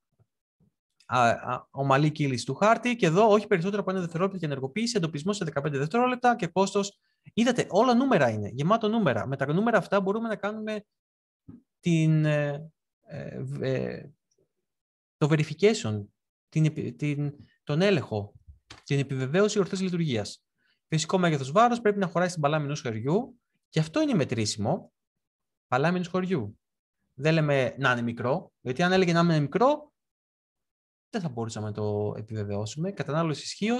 Α, α, ομαλή κύληση του χάρτη και εδώ όχι περισσότερο από ένα δευτερόλεπτο για ενεργοποίηση, εντοπισμός σε 15 δευτερόλεπτα και κόστος. Είδατε, όλα νούμερα είναι, γεμάτο νούμερα. Με τα νούμερα αυτά μπορούμε να κάνουμε την, ε, ε, ε, το verification, την, την, τον έλεγχο, την επιβεβαίωση ορθής λειτουργίας. Φυσικό μέγεθος βάρος πρέπει να χωράει στην παλάμη ενό χεριού. Και αυτό είναι μετρήσιμο, αλλά μην χωριού. Δεν λέμε να είναι μικρό, γιατί αν έλεγε να είναι μικρό, δεν θα μπορούσαμε να το επιβεβαιώσουμε. Κατανάλωση ισχύω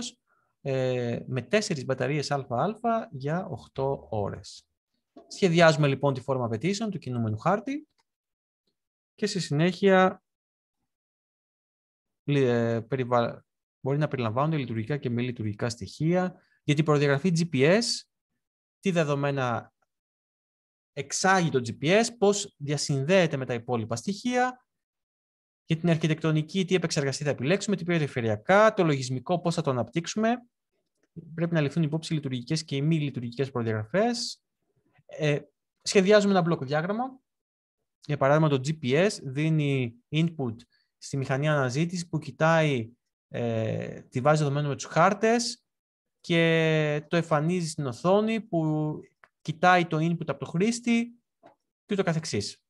ε, με τέσσερις μπαταρίες ΑΑ για 8 ώρες. Σχεδιάζουμε λοιπόν τη φόρμα απαιτήσεων του κινούμενου χάρτη και στη συνέχεια ε, μπορεί να περιλαμβάνονται λειτουργικά και μη λειτουργικά στοιχεία για την προδιαγραφή GPS, τι δεδομένα εξάγει το GPS, πώς διασυνδέεται με τα υπόλοιπα στοιχεία, και την αρχιτεκτονική, τι επεξεργαστή θα επιλέξουμε, τι περιφερειακά, το λογισμικό, πώς θα το αναπτύξουμε. Πρέπει να ληφθούν υπόψη λειτουργικές και οι μη λειτουργικές προδιαγραφές. Ε, σχεδιάζουμε ένα μπλοκ διάγραμμα. Για παράδειγμα, το GPS δίνει input στη μηχανή αναζήτηση που κοιτάει ε, τη βάση δεδομένων με τους χάρτες και το εμφανίζει στην οθόνη που κοιτάει το input από το χρήστη και ούτω καθεξής.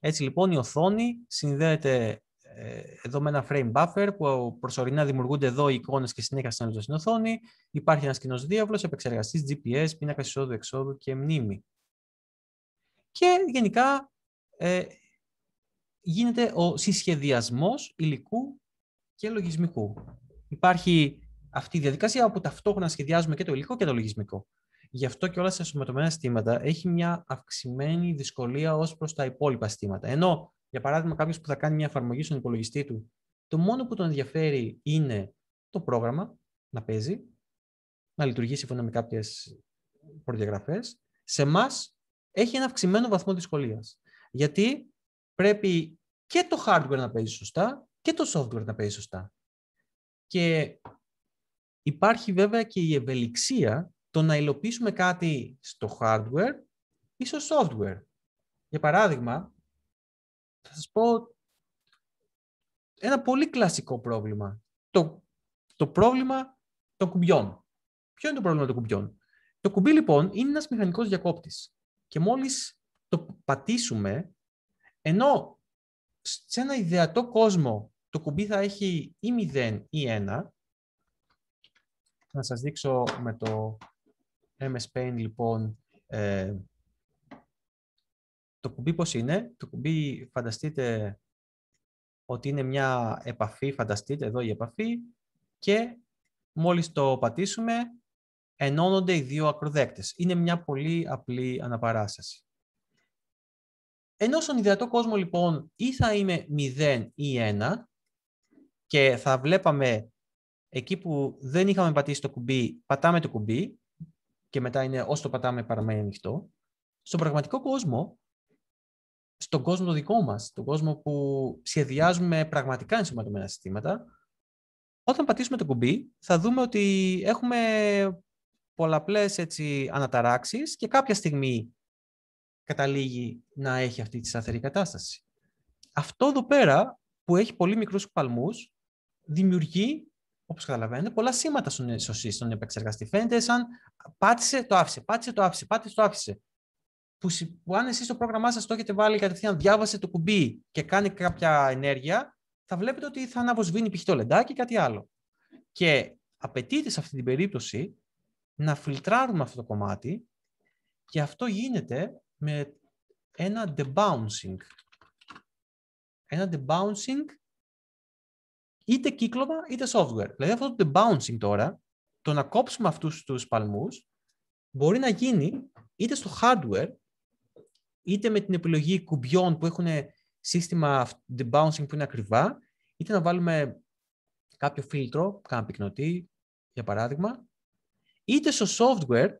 Έτσι λοιπόν η οθόνη συνδέεται ε, εδώ με ένα frame buffer που προσωρινά δημιουργούνται εδώ οι εικόνες και συνέχεια συνέλθουν στην οθόνη. Υπάρχει ένας κοινός διάβλος, επεξεργαστής, GPS, πίνακα εισόδου, εξόδου και μνήμη. Και γενικά ε, γίνεται ο συσχεδιασμός υλικού και λογισμικού. Υπάρχει αυτή η διαδικασία όπου ταυτόχρονα σχεδιάζουμε και το υλικό και το λογισμικό. Γι' αυτό και όλα στα συμμετωμένα στήματα έχει μια αυξημένη δυσκολία ως προς τα υπόλοιπα στήματα. Ενώ, για παράδειγμα, κάποιος που θα κάνει μια εφαρμογή στον υπολογιστή του, το μόνο που τον ενδιαφέρει είναι το πρόγραμμα να παίζει, να λειτουργεί σύμφωνα με κάποιες προδιαγραφές. Σε εμάς έχει ένα αυξημένο βαθμό δυσκολίας. Γιατί πρέπει και το hardware να παίζει σωστά και το software να παίζει σωστά. Και Υπάρχει βέβαια και η ευελιξία το να υλοποιήσουμε κάτι στο hardware ή στο software. Για παράδειγμα, θα σας πω ένα πολύ κλασικό πρόβλημα. Το, το πρόβλημα των κουμπιών. Ποιο είναι το πρόβλημα των κουμπιών. Το κουμπί λοιπόν είναι ένας μηχανικός διακόπτης και μόλις το πατήσουμε, ενώ σε ένα ιδεατό κόσμο το κουμπί θα έχει ή 0 ή 1, να σας δείξω με το MS Paint, λοιπόν, ε, το κουμπί πώς είναι. Το κουμπί, φανταστείτε ότι είναι μια επαφή, φανταστείτε εδώ η επαφή, και μόλις το πατήσουμε, ενώνονται οι δύο ακροδέκτες. Είναι μια πολύ απλή αναπαράσταση. Ενώ στον ιδεατό κόσμο, λοιπόν, ή θα είμαι 0 ή 1 και θα βλέπαμε εκεί που δεν είχαμε πατήσει το κουμπί, πατάμε το κουμπί και μετά είναι όσο το πατάμε παραμένει ανοιχτό. Στον πραγματικό κόσμο, στον κόσμο το δικό μας, στον κόσμο που σχεδιάζουμε πραγματικά ενσωματωμένα συστήματα, όταν πατήσουμε το κουμπί θα δούμε ότι έχουμε πολλαπλές έτσι, αναταράξεις και κάποια στιγμή καταλήγει να έχει αυτή τη σταθερή κατάσταση. Αυτό εδώ πέρα που έχει πολύ μικρούς παλμούς δημιουργεί όπως καταλαβαίνετε, πολλά σήματα στον, στον επεξεργαστή. Φαίνεται σαν πάτησε, το άφησε, πάτησε, το άφησε, πάτησε, το άφησε. Που, που αν εσείς το πρόγραμμά σας το έχετε βάλει κατευθείαν, διάβασε το κουμπί και κάνει κάποια ενέργεια, θα βλέπετε ότι θα αναβοσβήνει π.χ. το λεντάκι ή κάτι άλλο. Και απαιτείται σε αυτή την περίπτωση να φιλτράρουμε αυτό το κομμάτι και αυτό γίνεται με ένα debouncing. Ένα debouncing είτε κύκλωμα είτε software. Δηλαδή αυτό το bouncing τώρα, το να κόψουμε αυτούς τους παλμούς, μπορεί να γίνει είτε στο hardware, είτε με την επιλογή κουμπιών που έχουν σύστημα debouncing που είναι ακριβά, είτε να βάλουμε κάποιο φίλτρο, κάνα πυκνοτή, για παράδειγμα, είτε στο software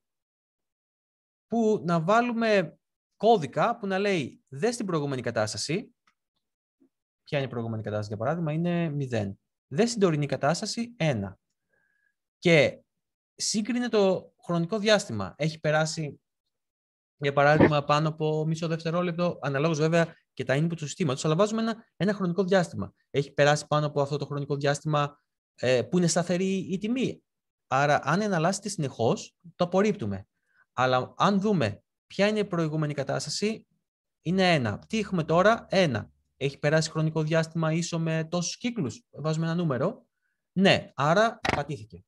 που να βάλουμε κώδικα που να λέει δες στην προηγούμενη κατάσταση, ποια είναι η προηγούμενη κατάσταση για παράδειγμα, είναι 0. Δε την τωρινή κατάσταση 1. Και σύγκρινε το χρονικό διάστημα. Έχει περάσει, για παράδειγμα, πάνω από μισό δευτερόλεπτο, αναλόγως, βέβαια και τα input του συστήματος, αλλά βάζουμε ένα, χρονικό διάστημα. Έχει περάσει πάνω από αυτό το χρονικό διάστημα ε, που είναι σταθερή η τιμή. Άρα, αν εναλλάσσεται συνεχώς, το απορρίπτουμε. Αλλά αν δούμε ποια είναι η προηγούμενη κατάσταση, είναι ένα. Τι έχουμε τώρα, ένα έχει περάσει χρονικό διάστημα ίσο με τόσους κύκλους, βάζουμε ένα νούμερο. Ναι, άρα πατήθηκε.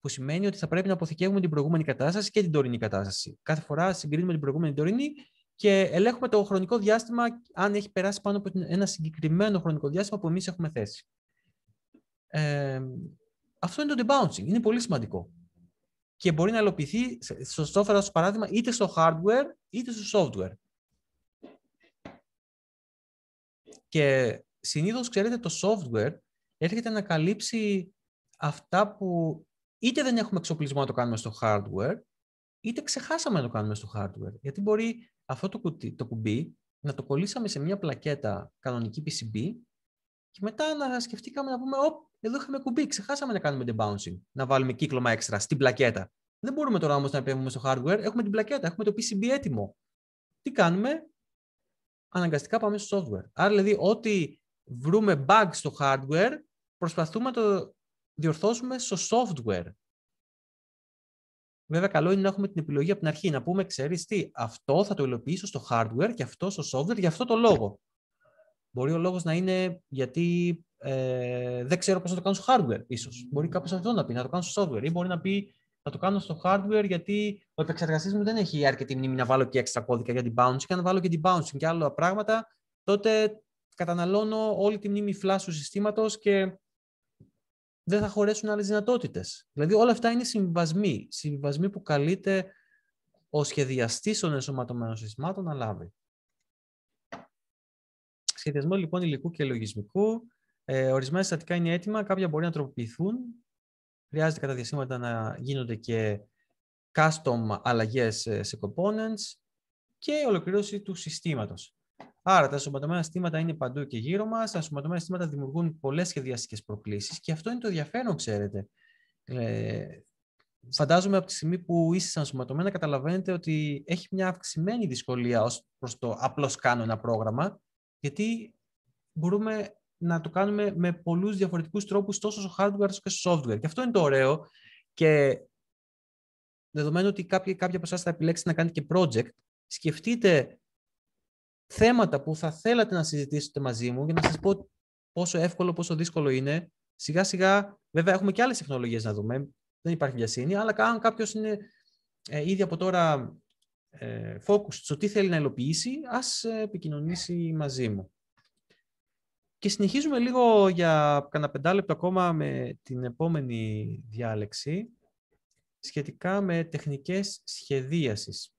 Που σημαίνει ότι θα πρέπει να αποθηκεύουμε την προηγούμενη κατάσταση και την τωρινή κατάσταση. Κάθε φορά συγκρίνουμε την προηγούμενη τωρινή και ελέγχουμε το χρονικό διάστημα αν έχει περάσει πάνω από ένα συγκεκριμένο χρονικό διάστημα που εμείς έχουμε θέσει. Ε, αυτό είναι το debouncing. Είναι πολύ σημαντικό. Και μπορεί να ελοπιθεί στο software, παράδειγμα, είτε στο hardware είτε στο software. Και συνήθως, ξέρετε, το software έρχεται να καλύψει αυτά που είτε δεν έχουμε εξοπλισμό να το κάνουμε στο hardware, είτε ξεχάσαμε να το κάνουμε στο hardware. Γιατί μπορεί αυτό το, κουτί, το κουμπί να το κολλήσαμε σε μια πλακέτα κανονική PCB και μετά να σκεφτήκαμε να πούμε, όπ, εδώ είχαμε κουμπί, ξεχάσαμε να κάνουμε bouncing να βάλουμε κύκλωμα έξτρα στην πλακέτα. Δεν μπορούμε τώρα όμως να επέμβουμε στο hardware, έχουμε την πλακέτα, έχουμε το PCB έτοιμο. Τι κάνουμε, αναγκαστικά πάμε στο software. Άρα δηλαδή ό,τι βρούμε bug στο hardware, προσπαθούμε να το διορθώσουμε στο software. Βέβαια, καλό είναι να έχουμε την επιλογή από την αρχή, να πούμε, ξέρεις τι, αυτό θα το υλοποιήσω στο hardware και αυτό στο software για αυτό το λόγο. Μπορεί ο λόγος να είναι γιατί ε, δεν ξέρω πώς να το κάνω στο hardware, ίσως. Μπορεί κάποιος αυτό να πει, να το κάνω στο software. Ή μπορεί να πει, θα το κάνω στο hardware γιατί ο επεξεργαστής μου δεν έχει αρκετή μνήμη να βάλω και έξτρα κώδικα για την bouncing. Και αν βάλω και την bouncing και άλλα πράγματα, τότε καταναλώνω όλη τη μνήμη flash του συστήματος και δεν θα χωρέσουν άλλες δυνατότητες. Δηλαδή, όλα αυτά είναι συμβασμοί. Συμβασμοί που καλείται ο σχεδιαστής των ενσωματωμένων συστημάτων να λάβει. Σχεδιασμό λοιπόν υλικού και λογισμικού. Ε, ορισμένα συστατικά είναι έτοιμα, κάποια μπορεί να τροποποιηθούν χρειάζεται κατά διαστήματα να γίνονται και custom αλλαγές ε, σε components και ολοκλήρωση του συστήματος. Άρα τα σωματωμένα συστήματα είναι παντού και γύρω μας, τα σωματωμένα συστήματα δημιουργούν πολλές σχεδιαστικές προκλήσεις και αυτό είναι το ενδιαφέρον, ξέρετε. Ε, φαντάζομαι από τη στιγμή που είστε σαν σωματωμένα καταλαβαίνετε ότι έχει μια αυξημένη δυσκολία ως προς το απλώς κάνω ένα πρόγραμμα, γιατί μπορούμε να το κάνουμε με πολλούς διαφορετικούς τρόπους τόσο στο hardware όσο και στο software. Και αυτό είναι το ωραίο και δεδομένου ότι κάποια κάποια από εσάς θα επιλέξετε να κάνετε και project, σκεφτείτε θέματα που θα θέλατε να συζητήσετε μαζί μου για να σας πω πόσο εύκολο, πόσο δύσκολο είναι. Σιγά σιγά, βέβαια έχουμε και άλλες τεχνολογίες να δούμε, δεν υπάρχει βιασύνη, αλλά αν κάποιος είναι ε, ήδη από τώρα ε, το στο τι θέλει να υλοποιήσει, ας ε, επικοινωνήσει μαζί μου. Και συνεχίζουμε λίγο για κανένα πεντάλεπτο ακόμα με την επόμενη διάλεξη σχετικά με τεχνικές σχεδίασης.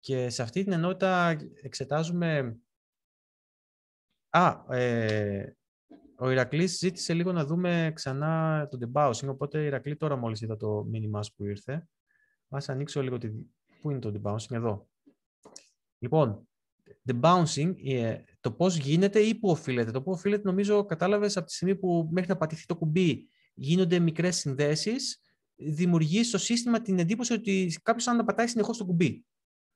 Και σε αυτή την ενότητα εξετάζουμε... Α, ε, ο Ηρακλής ζήτησε λίγο να δούμε ξανά το debowsing, οπότε η Ηρακλή τώρα μόλις είδα το μήνυμά που ήρθε. Ας ανοίξω λίγο τη... Πού είναι το debowsing, εδώ. Λοιπόν, The bouncing, ε, το πώς γίνεται ή που οφείλεται. Το που οφείλεται νομίζω κατάλαβες από τη στιγμή που μέχρι να πατηθεί το κουμπί γίνονται μικρές συνδέσεις, δημιουργεί στο σύστημα την εντύπωση ότι κάποιος αν να πατάει συνεχώς το κουμπί.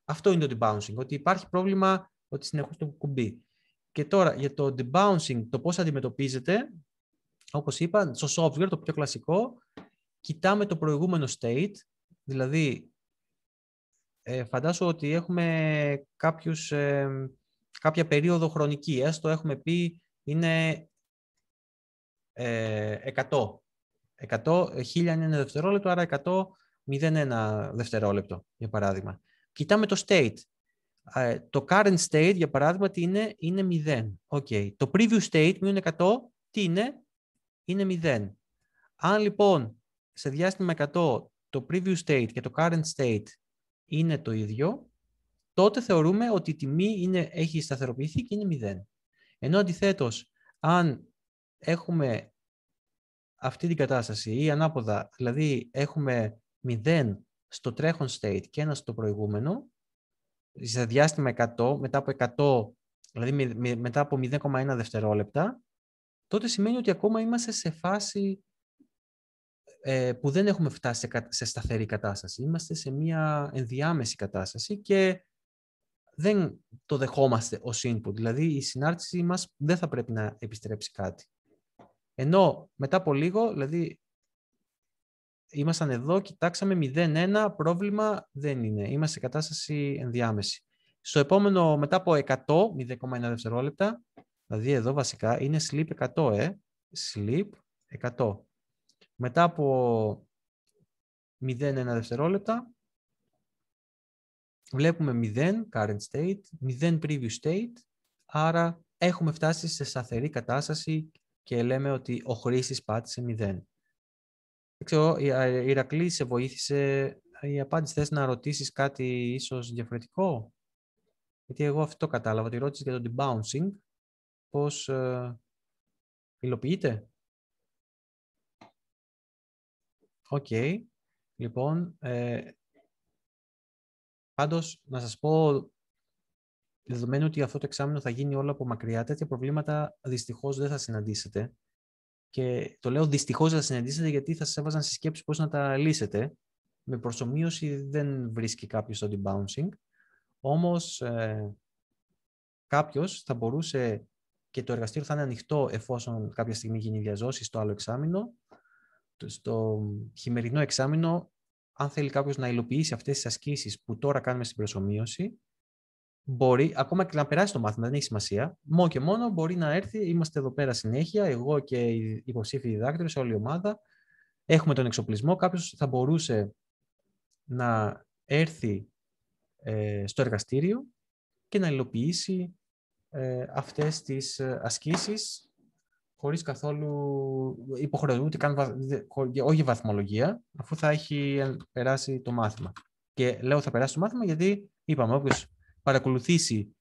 Αυτό είναι το debouncing, ότι υπάρχει πρόβλημα ότι συνεχώς το κουμπί. Και τώρα για το debouncing, το πώς αντιμετωπίζεται, όπως είπα, στο software, το πιο κλασικό, κοιτάμε το προηγούμενο state, δηλαδή ε, φαντάσου ότι έχουμε κάποιους, ε, κάποια περίοδο χρονική, έστω ε, έχουμε πει είναι ε, 100. 100, 1000 είναι ένα δευτερόλεπτο, άρα 100, 0,1 δευτερόλεπτο, για παράδειγμα. Κοιτάμε το state. Ε, το current state, για παράδειγμα, τι είναι, είναι 0. Okay. Το previous state, μείον 100, τι είναι, είναι 0. Αν λοιπόν σε διάστημα 100 το previous state και το current state είναι το ίδιο, τότε θεωρούμε ότι η τιμή είναι, έχει σταθεροποιηθεί και είναι μηδέν. Ενώ αντιθέτως, αν έχουμε αυτή την κατάσταση ή ανάποδα, δηλαδή έχουμε 0 στο τρέχον state και ένα στο προηγούμενο, σε διάστημα 100, μετά από 100, δηλαδή μετά από 0,1 δευτερόλεπτα, τότε σημαίνει ότι ακόμα είμαστε σε φάση ε, που δεν έχουμε φτάσει σε, σταθερή κατάσταση. Είμαστε σε μια ενδιάμεση κατάσταση και δεν το δεχόμαστε ως input. Δηλαδή η συνάρτηση μας δεν θα πρέπει να επιστρέψει κάτι. Ενώ μετά από λίγο, δηλαδή ήμασταν εδώ, κοιτάξαμε 0-1, πρόβλημα δεν είναι. Είμαστε σε κατάσταση ενδιάμεση. Στο επόμενο, μετά από 100, 0,1 δευτερόλεπτα, δηλαδή εδώ βασικά είναι sleep 100, ε, sleep 100. Μετά από 0,1 δευτερόλεπτα βλέπουμε 0 current state, 0 previous state, άρα έχουμε φτάσει σε σταθερή κατάσταση και λέμε ότι ο χρήστης πάτησε 0. Δεν ξέρω, η Ηρακλή σε βοήθησε, η απάντηση θες να ρωτήσεις κάτι ίσως διαφορετικό. Γιατί εγώ αυτό κατάλαβα, τη ρώτηση για το debouncing, πώς ε, υλοποιείται. Οκ. Okay. Λοιπόν, ε, πάντως να σας πω, δεδομένου ότι αυτό το εξάμεινο θα γίνει όλο από μακριά, τέτοια προβλήματα δυστυχώς δεν θα συναντήσετε. Και το λέω δυστυχώς θα συναντήσετε γιατί θα σας έβαζαν σε σκέψη πώς να τα λύσετε. Με προσωμείωση δεν βρίσκει κάποιος το debouncing. Όμως ε, κάποιος θα μπορούσε και το εργαστήριο θα είναι ανοιχτό εφόσον κάποια στιγμή γίνει διαζώσης στο άλλο εξάμεινο στο χειμερινό εξάμεινο, αν θέλει κάποιος να υλοποιήσει αυτές τις ασκήσεις που τώρα κάνουμε στην προσωμείωση, μπορεί, ακόμα και να περάσει το μάθημα, δεν έχει σημασία, μόνο και μόνο μπορεί να έρθει, είμαστε εδώ πέρα συνέχεια, εγώ και οι υποψήφοι σε όλη η ομάδα, έχουμε τον εξοπλισμό, Κάποιος θα μπορούσε να έρθει ε, στο εργαστήριο και να υλοποιήσει ε, αυτές τις ε, ασκήσεις χωρίς καθόλου υποχρεωτικό, ούτε καν όχι βαθμολογία, αφού θα έχει περάσει το μάθημα. Και λέω θα περάσει το μάθημα γιατί, είπαμε, όποιος παρακολουθήσει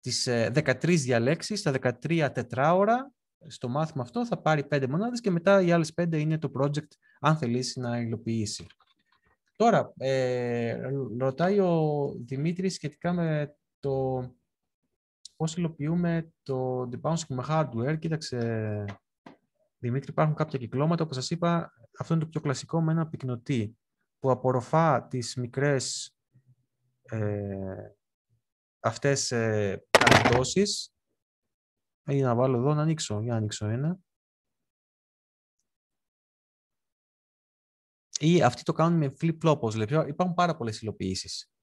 τις 13 ε, διαλέξεις, τα 13 τετράωρα, στο μάθημα αυτό θα πάρει 5 μονάδες και μετά οι άλλες 5 είναι το project, αν θελήσει να υλοποιήσει. Τώρα, ε, ρωτάει ο Δημήτρης σχετικά με το πώς υλοποιούμε το debouncing με hardware. Κοίταξε, Δημήτρη, υπάρχουν κάποια κυκλώματα, όπως σας είπα, αυτό είναι το πιο κλασικό με ένα πυκνοτή που απορροφά τις μικρές ε, αυτές ε, Ή να βάλω εδώ, να ανοίξω, για να ανοίξω ένα. Ή αυτοί το κάνουν με flip-flop, όπως δηλαδή, Υπάρχουν πάρα πολλές υλοποιήσεις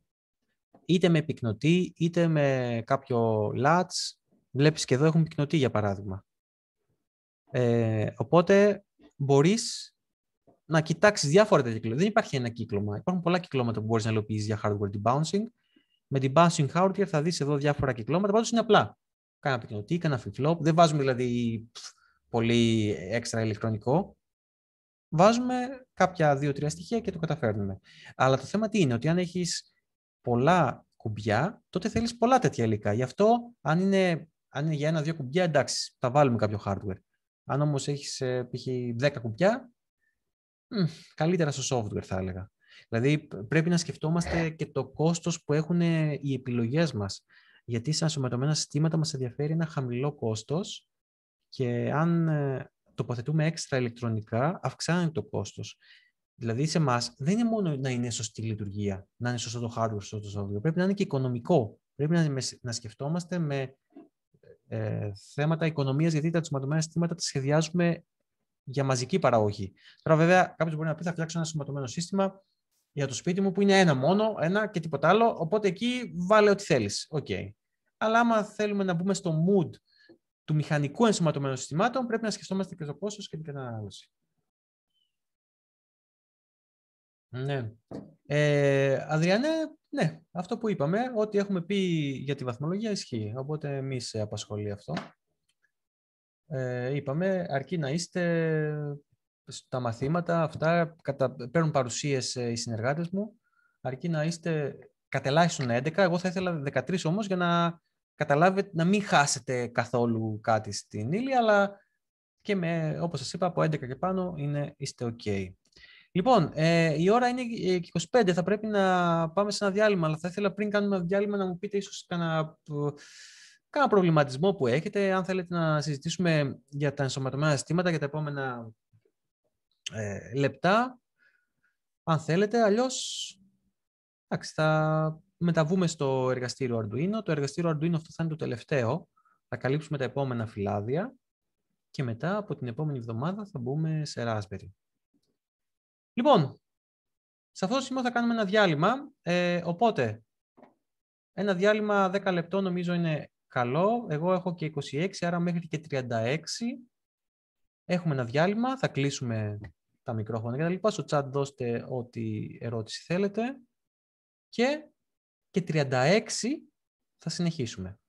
είτε με πυκνοτή, είτε με κάποιο λάτς. Βλέπεις και εδώ έχουν πυκνοτή, για παράδειγμα. Ε, οπότε μπορείς να κοιτάξεις διάφορα τέτοια κύκλωμα. Δεν υπάρχει ένα κύκλωμα. Υπάρχουν πολλά κυκλώματα που μπορείς να υλοποιήσεις για hardware debouncing. Με την bouncing hardware θα δεις εδώ διάφορα κυκλώματα. Πάντως είναι απλά. Κάνα πυκνοτή, κάνα flip-flop. Δεν βάζουμε δηλαδή πολύ έξτρα ηλεκτρονικό. Βάζουμε κάποια δύο-τρία στοιχεία και το καταφέρνουμε. Αλλά το θέμα τι είναι, ότι αν έχεις πολλά κουμπιά, τότε θέλεις πολλά τέτοια υλικά. Γι' αυτό, αν είναι, αν για ένα-δύο κουμπιά, εντάξει, θα βάλουμε κάποιο hardware. Αν όμως έχεις ε, π.χ. 10 κουμπιά, μ, καλύτερα στο software θα έλεγα. Δηλαδή πρέπει να σκεφτόμαστε και το κόστος που έχουν ε, οι επιλογές μας. Γιατί σαν σωματωμένα συστήματα μας ενδιαφέρει ένα χαμηλό κόστος και αν ε, τοποθετούμε έξτρα ηλεκτρονικά, αυξάνει το κόστος. Δηλαδή σε εμάς δεν είναι μόνο να είναι σωστή λειτουργία, να είναι σωστό το hardware, σωστό το software. Πρέπει να είναι και οικονομικό. Πρέπει να, να σκεφτόμαστε με ε, θέματα οικονομίας, γιατί τα σωματωμένα συστήματα τα σχεδιάζουμε για μαζική παραγωγή. Τώρα, βέβαια, κάποιος μπορεί να πει: Θα φτιάξω ένα σωματωμένο σύστημα για το σπίτι μου που είναι ένα μόνο, ένα και τίποτα άλλο. Οπότε εκεί βάλε ό,τι θέλεις. Okay. Αλλά άμα θέλουμε να μπούμε στο mood του μηχανικού ενσωματωμένου συστημάτων, πρέπει να σκεφτόμαστε και το κόστος και την κατανάλωση. Ναι. Ε, Αδριανέ, ναι, αυτό που είπαμε, ότι έχουμε πει για τη βαθμολογία ισχύει, οπότε μη σε απασχολεί αυτό. Ε, είπαμε, αρκεί να είστε στα μαθήματα αυτά, κατα... παίρνουν παρουσίες ε, οι συνεργάτες μου, αρκεί να είστε κατελάχιστον 11, εγώ θα ήθελα 13 όμως για να καταλάβετε, να μην χάσετε καθόλου κάτι στην ύλη, αλλά και με, όπως σας είπα, από 11 και πάνω είναι, είστε ok. Λοιπόν, ε, η ώρα είναι 25, ε, θα πρέπει να πάμε σε ένα διάλειμμα, αλλά θα ήθελα πριν κάνουμε ένα διάλειμμα να μου πείτε ίσως κανένα, κανένα προβληματισμό που έχετε, αν θέλετε να συζητήσουμε για τα ενσωματωμένα ζητήματα για τα επόμενα ε, λεπτά, αν θέλετε, αλλιώς εντάξει, θα μεταβούμε στο εργαστήριο Arduino. Το εργαστήριο Arduino αυτό θα είναι το τελευταίο, θα καλύψουμε τα επόμενα φυλάδια και μετά από την επόμενη εβδομάδα θα μπούμε σε Raspberry. Λοιπόν, σε αυτό το σημείο θα κάνουμε ένα διάλειμμα. Ε, οπότε, ένα διάλειμμα 10 λεπτό νομίζω είναι καλό. Εγώ έχω και 26, άρα μέχρι και 36. Έχουμε ένα διάλειμμα, θα κλείσουμε τα μικρόφωνα και τα λοιπά. Στο chat δώστε ό,τι ερώτηση θέλετε. Και, και 36 θα συνεχίσουμε.